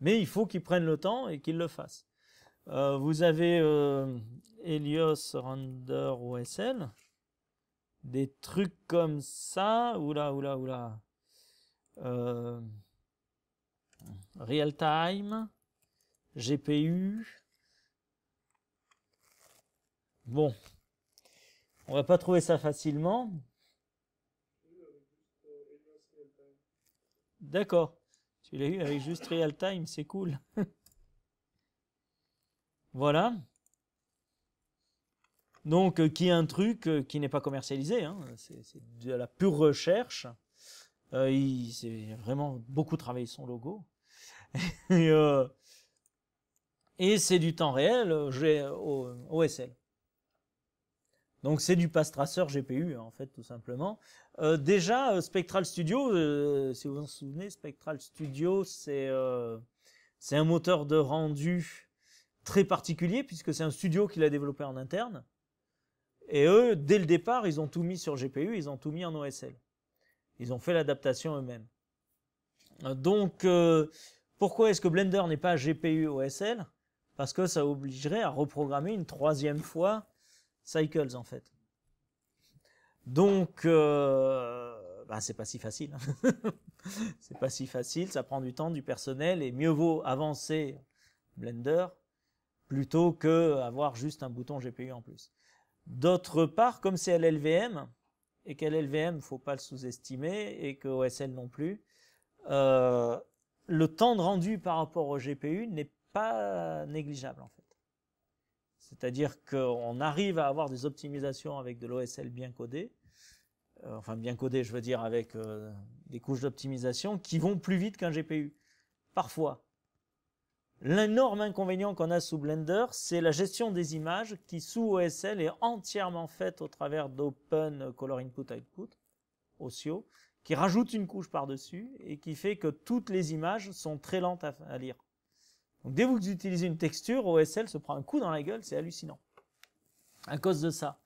Mais il faut qu'ils prennent le temps et qu'ils le fassent. Euh, vous avez euh, Elios, Render OSL. Des trucs comme ça. Oula, oula, oula. Euh, real time. GPU. Bon. On va pas trouver ça facilement. D'accord. Tu l'as eu avec juste real time, c'est cool. Voilà. Donc, euh, qui est un truc euh, qui n'est pas commercialisé, hein, c'est de la pure recherche. Euh, il s'est vraiment beaucoup travaillé son logo. et, c'est du temps réel au, OSL. Donc c'est du pass traceur GPU hein, en fait tout simplement. déjà Spectral Studio, si vous vous souvenez, Spectral Studio c'est c'est un moteur de rendu très particulier puisque c'est un studio qu'il a développé en interne. Et eux, dès le départ, ils ont tout mis sur GPU, ils ont tout mis en OSL. Ils ont fait l'adaptation eux-mêmes. Euh, donc, euh, pourquoi est-ce que Blender n'est pas GPU OSL Parce que ça obligerait à reprogrammer une troisième fois Cycles en fait. Donc, euh, bah, c'est pas si facile. Hein. c'est pas si facile, ça prend du temps, du personnel, et mieux vaut avancer Blender plutôt que avoir juste un bouton GPU en plus. D'autre part, comme c'est l'LVM, et qu'à l'LVM, faut pas le sous-estimer, et que OSL non plus, euh, le temps de rendu par rapport au GPU n'est pas négligeable en fait. C'est-à-dire qu'on arrive à avoir des optimisations avec de l'OSL bien codé, euh, enfin bien codé, je veux dire avec euh, des couches d'optimisation qui vont plus vite qu'un GPU, parfois. L'énorme inconvénient qu'on a sous Blender, c'est la gestion des images qui, sous OSL, est entièrement faite au travers d'Open Color Input Output, OCIO, qui rajoute une couche par-dessus et qui fait que toutes les images sont très lentes à, lire. Donc dès que vous utilisez une texture, OSL se prend un coup dans la gueule, c'est hallucinant. À cause de ça.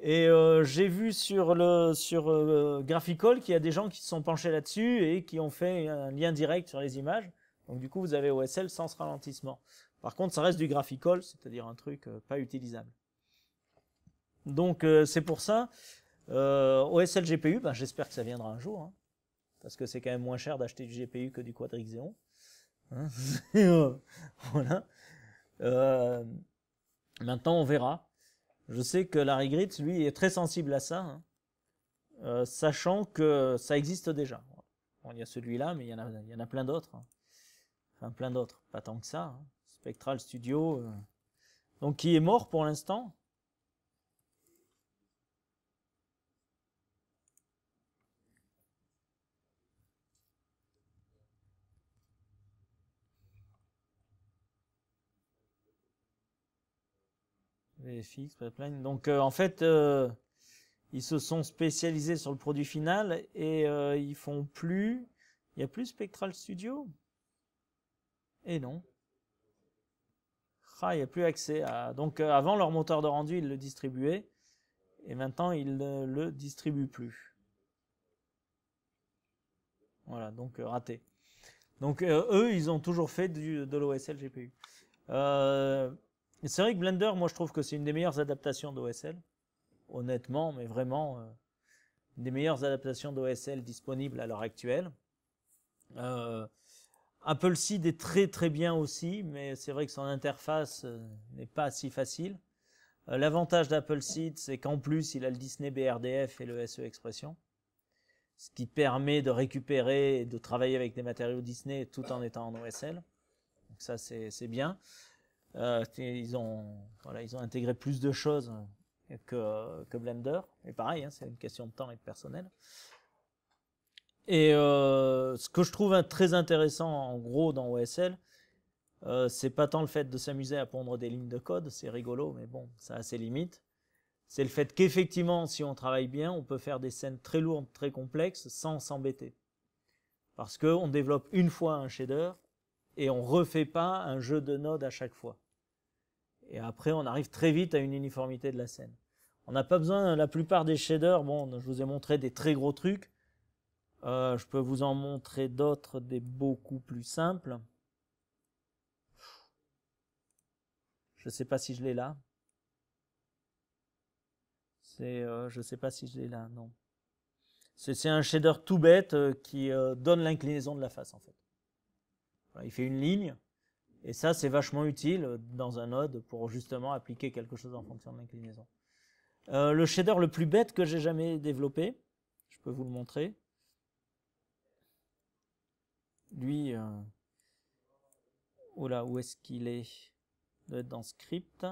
Et euh, j'ai vu sur le sur euh, qu'il y a des gens qui se sont penchés là-dessus et qui ont fait un lien direct sur les images. Donc du coup, vous avez OSL sans ce ralentissement. Par contre, ça reste du graphicol, c'est-à-dire un truc euh, pas utilisable. Donc euh, c'est pour ça, euh, OSL GPU, ben, j'espère que ça viendra un jour, hein. parce que c'est quand même moins cher d'acheter du GPU que du Quadrix 0. Hein. maintenant, on verra. Je sais que Larry Gritz, lui, est très sensible à ça, hein. sachant que ça existe déjà. il y a celui-là, mais il y en a plein d'autres plein d'autres, pas tant que ça. Hein. Spectral Studio, euh. donc qui est mort pour l'instant. VFX, Pipeline. Donc euh, en fait, euh, ils se sont spécialisés sur le produit final et ils font plus. Il n'y a plus Spectral Studio. Et non. il n'y a plus accès à... Donc euh, avant, leur moteur de rendu, ils le distribuaient. Et maintenant, ils ne le distribuent plus. Voilà, donc euh, raté. Donc euh, eux, ils ont toujours fait du, de l'OSL GPU. c'est vrai que Blender, moi je trouve que c'est une des meilleures adaptations d'OSL. Honnêtement, mais vraiment, une des meilleures adaptations d'OSL disponibles à l'heure actuelle. Apple Seed est très très bien aussi, mais c'est vrai que son interface euh, n'est pas si facile. Euh, l'avantage d'Apple Seed, c'est qu'en plus, il a le Disney BRDF et le SE Expression, ce qui permet de récupérer et de travailler avec des matériaux Disney tout en étant en OSL. Donc ça, c'est bien. Euh, ils ont intégré plus de choses que, Blender. Et pareil, hein, c'est une question de temps et de personnel. Et euh, ce que je trouve très intéressant en gros dans OSL, euh, c'est pas tant le fait de s'amuser à pondre des lignes de code, c'est rigolo, mais bon, ça a ses limites. C'est le fait qu'effectivement, si on travaille bien, on peut faire des scènes très lourdes, très complexes, sans s'embêter. Parce qu'on développe une fois un shader et on refait pas un jeu de nodes à chaque fois. Et après, on arrive très vite à une uniformité de la scène. On n'a pas besoin, la plupart des shaders, bon, je vous ai montré des très gros trucs, euh, je peux vous en montrer d'autres, des beaucoup plus simples. Je ne sais pas si je l'ai là. C'est, euh, je sais pas si je l'ai là, non. C'est, un shader tout bête euh, qui euh, donne l'inclinaison de la face en fait. il fait une ligne. Et ça, c'est vachement utile euh, dans un node pour justement appliquer quelque chose en fonction de l'inclinaison. le shader le plus bête que j'ai jamais développé, je peux vous le montrer lui, euh, oh là, où est-ce qu'il est, Il doit être Dans script.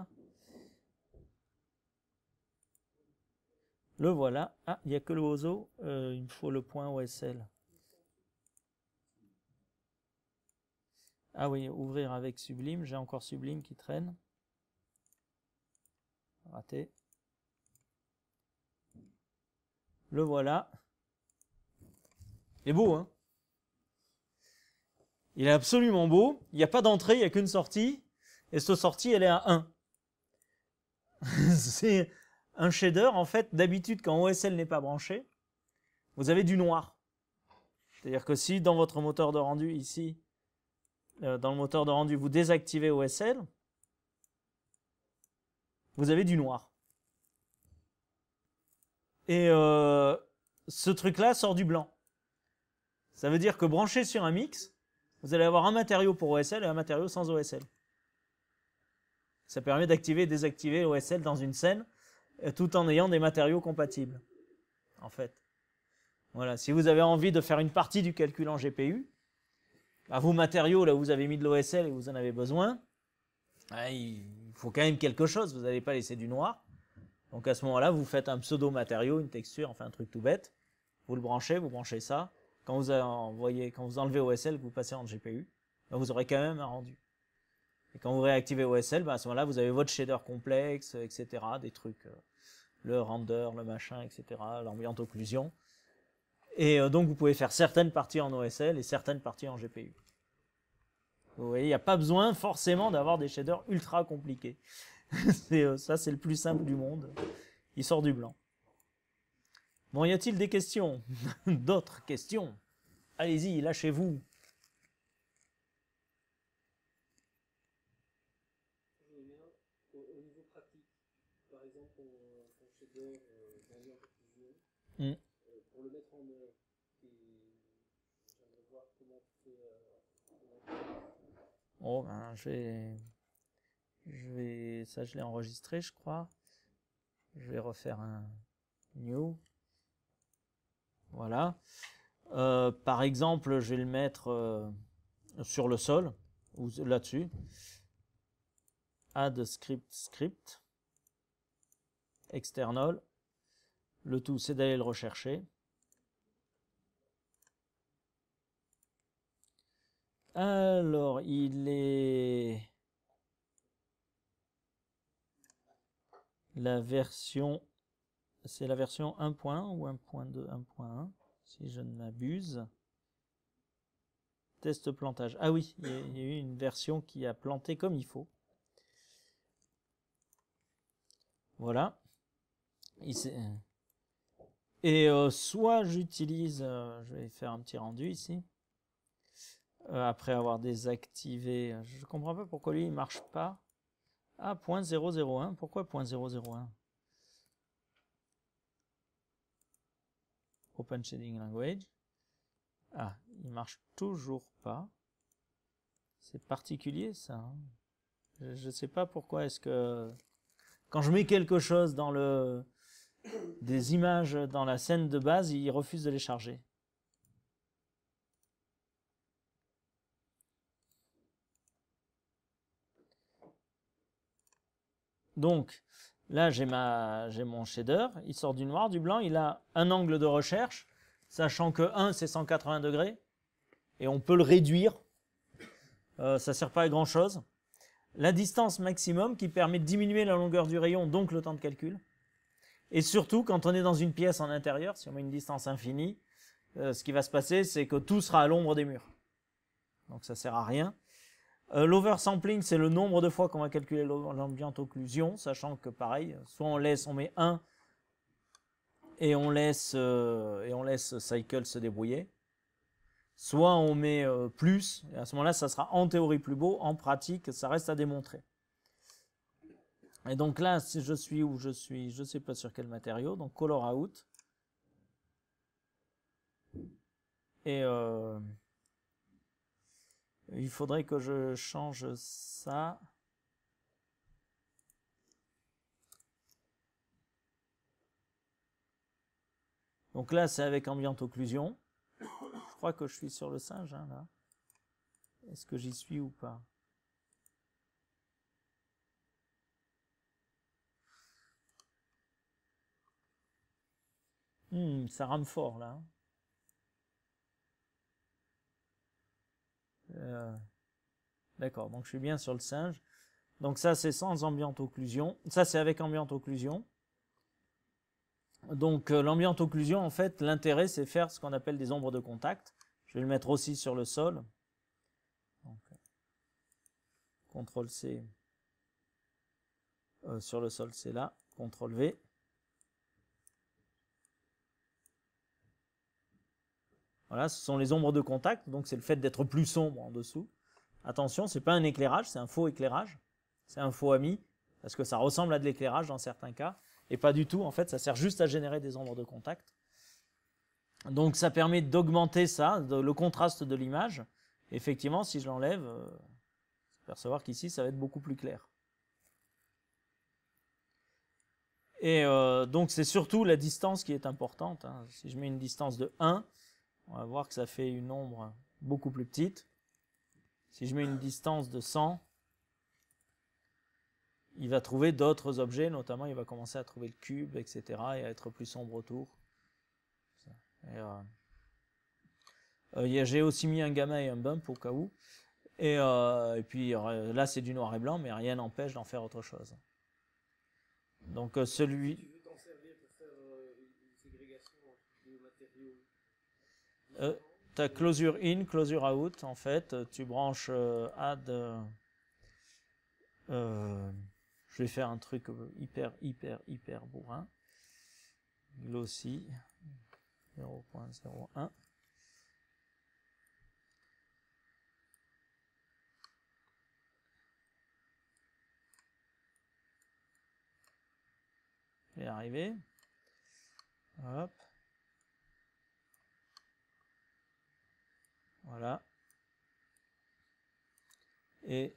Le voilà. Ah, il n'y a que le oiseau. Euh, il me faut le point OSL. Ah oui, ouvrir avec Sublime. J'ai encore Sublime qui traîne. Raté. Le voilà. Il est beau, hein il est absolument beau. Il n'y a pas d'entrée, il n'y a qu'une sortie. Et cette sortie, elle est à 1. c'est un shader, en fait, d'habitude, quand OSL n'est pas branché, vous avez du noir. C'est-à-dire que si dans votre moteur de rendu, ici, euh, dans le moteur de rendu, vous désactivez OSL, vous avez du noir. Et euh, ce truc-là sort du blanc. Ça veut dire que branché sur un mix, vous allez avoir un matériau pour OSL et un matériau sans OSL. Ça permet d'activer et désactiver OSL dans une scène euh, tout en ayant des matériaux compatibles. En fait. Voilà, si vous avez envie de faire une partie du calcul en GPU, à vos matériaux, là vous avez mis de l'OSL et vous en avez besoin, ah, il faut quand même quelque chose, vous n'allez pas laisser du noir. Donc à ce moment-là, vous faites un pseudo matériau, une texture, enfin un truc tout bête. Vous le branchez, vous branchez ça, quand vous envoyez, quand vous enlevez OSL, vous passez en GPU, ben, vous aurez quand même un rendu. Et quand vous réactivez OSL, ben, à ce moment-là, vous avez votre shader complexe, etc., des trucs, euh, le render, le machin, etc., l'ambiante occlusion. Et euh, donc, vous pouvez faire certaines parties en OSL et certaines parties en GPU. Vous voyez, il n'y a pas besoin forcément d'avoir des shaders ultra compliqués. Euh, ça, c'est le plus simple du monde. Il sort du blanc. Bon, y a-t-il des questions D'autres questions Allez-y, lâchez-vous. Au niveau hmm. pratique, par exemple, on chef-d'œuvre dernière pour le mettre en œuvre, euh, j'aimerais voir comment tu fais. Euh, oh, ben, je vais. Je vais. Ça, je l'ai enregistré, je crois. Je vais refaire un new. Voilà. Euh, par exemple, je vais le mettre euh, sur le sol, ou là-dessus. Add script script. External. Le tout, c'est d'aller le rechercher. Alors, il est... La version c'est la version 1.1 ou 1.2, 1.1, si je ne m'abuse. Test plantage. Ah oui, il y, a, eu une version qui a planté comme il faut. Voilà. Et euh, soit j'utilise, euh, je vais faire un petit rendu ici. Euh, après avoir désactivé, je comprends pas pourquoi lui il marche pas. Ah, 0.001, pourquoi .001 Open Shading Language. Ah, il marche toujours pas. C'est particulier ça. Hein. je ne sais pas pourquoi est-ce que quand je mets quelque chose dans le des images dans la scène de base, il refuse de les charger. Donc, Là, j'ai mon shader, il sort du noir, du blanc, il a un angle de recherche, sachant que 1, c'est 180 degrés, et on peut le réduire, euh, ça sert pas à grand-chose. La distance maximum qui permet de diminuer la longueur du rayon, donc le temps de calcul. Et surtout, quand on est dans une pièce en intérieur, si on met une distance infinie, euh, ce qui va se passer, c'est que tout sera à l'ombre des murs. Donc ça sert à rien. Euh, l'oversampling, c'est le nombre de fois qu'on va calculer l'ambiante occlusion, sachant que pareil, soit on laisse, on met 1 et on laisse, euh, et on laisse Cycle se débrouiller, soit on met euh, plus, et à ce moment-là, ça sera en théorie plus beau, en pratique, ça reste à démontrer. Et donc là, je suis où je suis, je ne sais pas sur quel matériau, donc color out. Et il faudrait que je change ça. Donc là, c'est avec ambiante occlusion. Je crois que je suis sur le singe, hein, là. Est-ce que j'y suis ou pas hmm, ça rame fort, là. Hein. Euh, d'accord, donc je suis bien sur le singe. Donc ça, c'est sans ambiante occlusion. Ça, c'est avec ambiante occlusion. Donc euh, l'ambiante occlusion, en fait, l'intérêt, c'est faire ce qu'on appelle des ombres de contact. Je vais le mettre aussi sur le sol. CTRL-C. Euh, sur le sol, c'est là. CTRL-V. Voilà, ce sont les ombres de contact, donc c'est le fait d'être plus sombre en dessous. Attention, c'est pas un éclairage, c'est un faux éclairage. C'est un faux ami, parce que ça ressemble à de l'éclairage dans certains cas, et pas du tout, en fait, ça sert juste à générer des ombres de contact. Donc ça permet d'augmenter ça, le contraste de l'image. Effectivement, si je l'enlève, euh, percevoir qu'ici, ça va être beaucoup plus clair. Et euh, donc c'est surtout la distance qui est importante. Hein. Si je mets une distance de 1, on va voir que ça fait une ombre beaucoup plus petite. Si je mets une distance de 100, il va trouver d'autres objets, notamment il va commencer à trouver le cube, etc. et à être plus sombre autour. Euh, euh, j'ai aussi mis un gamma et un bump au cas où. Et, euh, et puis là c'est du noir et blanc, mais rien n'empêche d'en faire autre chose. Donc celui, Euh, ta closure in, closure out, en fait, tu branches euh, add. Euh, je vais faire un truc hyper, hyper, hyper bourrin. Glossy 0.01. Je vais arriver. Hop. Voilà. Et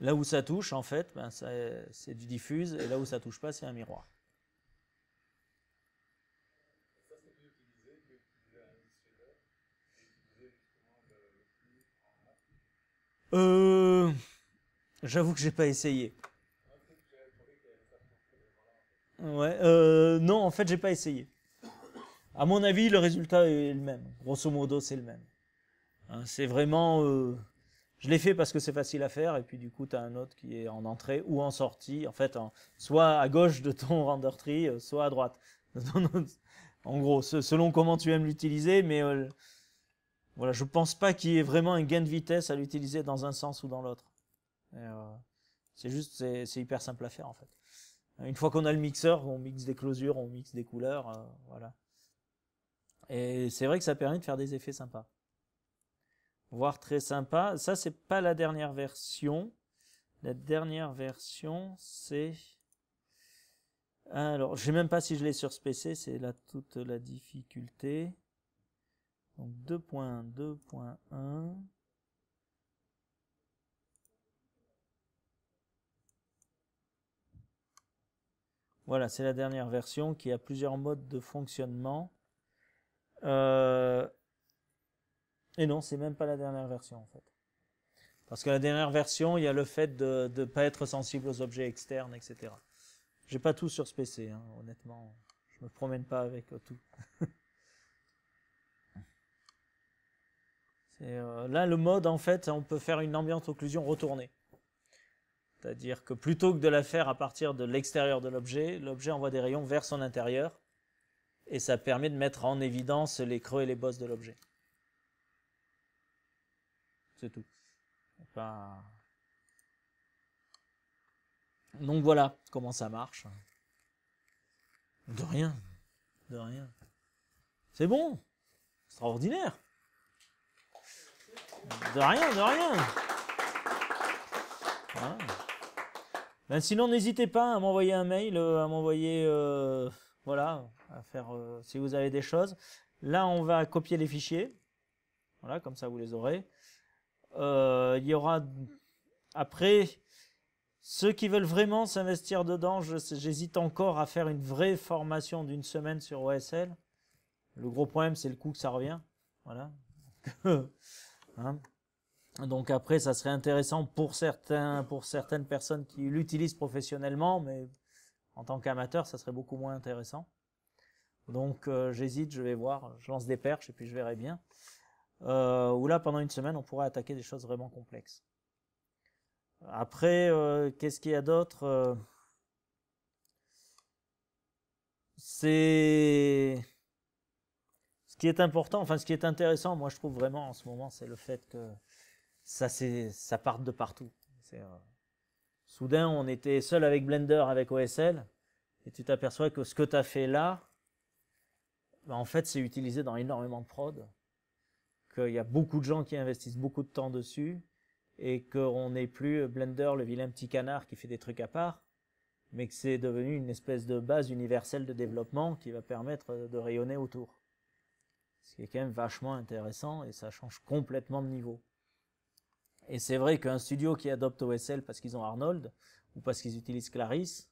là où ça touche, en fait, ben c'est du diffuse, et là où ça touche pas, c'est un miroir. Euh, j'avoue que j'ai pas essayé. Ouais, euh, non, en fait, j'ai pas essayé. À mon avis, le résultat est le même. Grosso modo, c'est le même. Hein, c'est vraiment... Euh, je l'ai fait parce que c'est facile à faire, et puis du coup, tu as un autre qui est en entrée ou en sortie, en fait, soit à gauche de ton render tree, euh, soit à droite. en gros, selon comment tu aimes l'utiliser, mais euh, voilà, je pense pas qu'il y ait vraiment un gain de vitesse à l'utiliser dans un sens ou dans l'autre. c'est juste, c'est hyper simple à faire en fait. Une fois qu'on a le mixeur, on mixe des closures, on mixe des couleurs, voilà. Et c'est vrai que ça permet de faire des effets sympas voire très sympa. Ça, c'est pas la dernière version. La dernière version, c'est... Alors, je sais même pas si je l'ai sur ce PC, c'est là toute la difficulté. Donc 2.1, 2.1... Voilà, c'est la dernière version qui a plusieurs modes de fonctionnement. Euh, et non, c'est même pas la dernière version en fait. Parce que la dernière version, il y a le fait de ne pas être sensible aux objets externes, etc. J'ai pas tout sur ce PC, hein, honnêtement. Je me promène pas avec euh, tout. Euh, là, le mode, en fait, on peut faire une ambiance occlusion retournée. C'est-à-dire que plutôt que de la faire à partir de l'extérieur de l'objet, l'objet envoie des rayons vers son intérieur. Et ça permet de mettre en évidence les creux et les bosses de l'objet. C'est tout. Donc voilà comment ça marche. De rien. De rien. C'est bon. Extraordinaire. De rien, de rien. Ben, sinon, n'hésitez pas à m'envoyer un mail, euh, à m'envoyer, euh, voilà, à faire euh, si vous avez des choses. Là, on va copier les fichiers. Voilà, comme ça, vous les aurez. Euh, il y aura après ceux qui veulent vraiment s'investir dedans, j'hésite encore à faire une vraie formation d'une semaine sur OSL. Le gros problème, c'est le coût que ça revient. Voilà. Hein. Donc après, ça serait intéressant pour certains, pour certaines personnes qui l'utilisent professionnellement, mais en tant qu'amateur, ça serait beaucoup moins intéressant. Donc euh, j'hésite, je vais voir, je lance des perches et puis je verrai bien euh, où là, pendant une semaine, on pourrait attaquer des choses vraiment complexes. Après, euh, qu'est-ce qu'il y a d'autre euh? C'est ce qui est important, enfin ce qui est intéressant, moi je trouve vraiment en ce moment, c'est le fait que ça, ça part de partout. Euh, soudain, on était seul avec Blender, avec OSL, et tu t'aperçois que ce que tu as fait là, ben, en fait, c'est utilisé dans énormément de prod qu'il y a beaucoup de gens qui investissent beaucoup de temps dessus et qu'on n'est plus euh, Blender, le vilain petit canard qui fait des trucs à part, mais que c'est devenu une espèce de base universelle de développement qui va permettre euh, de rayonner autour. Ce qui est quand même vachement intéressant et ça change complètement de niveau. Et c'est vrai qu'un studio qui adopte OSL parce qu'ils ont Arnold ou parce qu'ils utilisent Clarisse,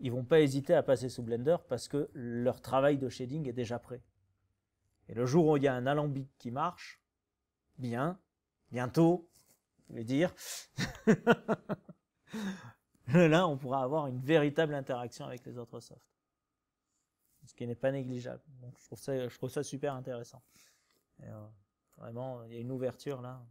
ils vont pas hésiter à passer sous Blender parce que leur travail de shading est déjà prêt. Et le jour où il y a un alambic qui marche, bien, bientôt, je veux dire, là, on pourra avoir une véritable interaction avec les autres softs. Ce qui n'est pas négligeable. Donc, je trouve ça, super intéressant. Euh, vraiment, il y a une ouverture là.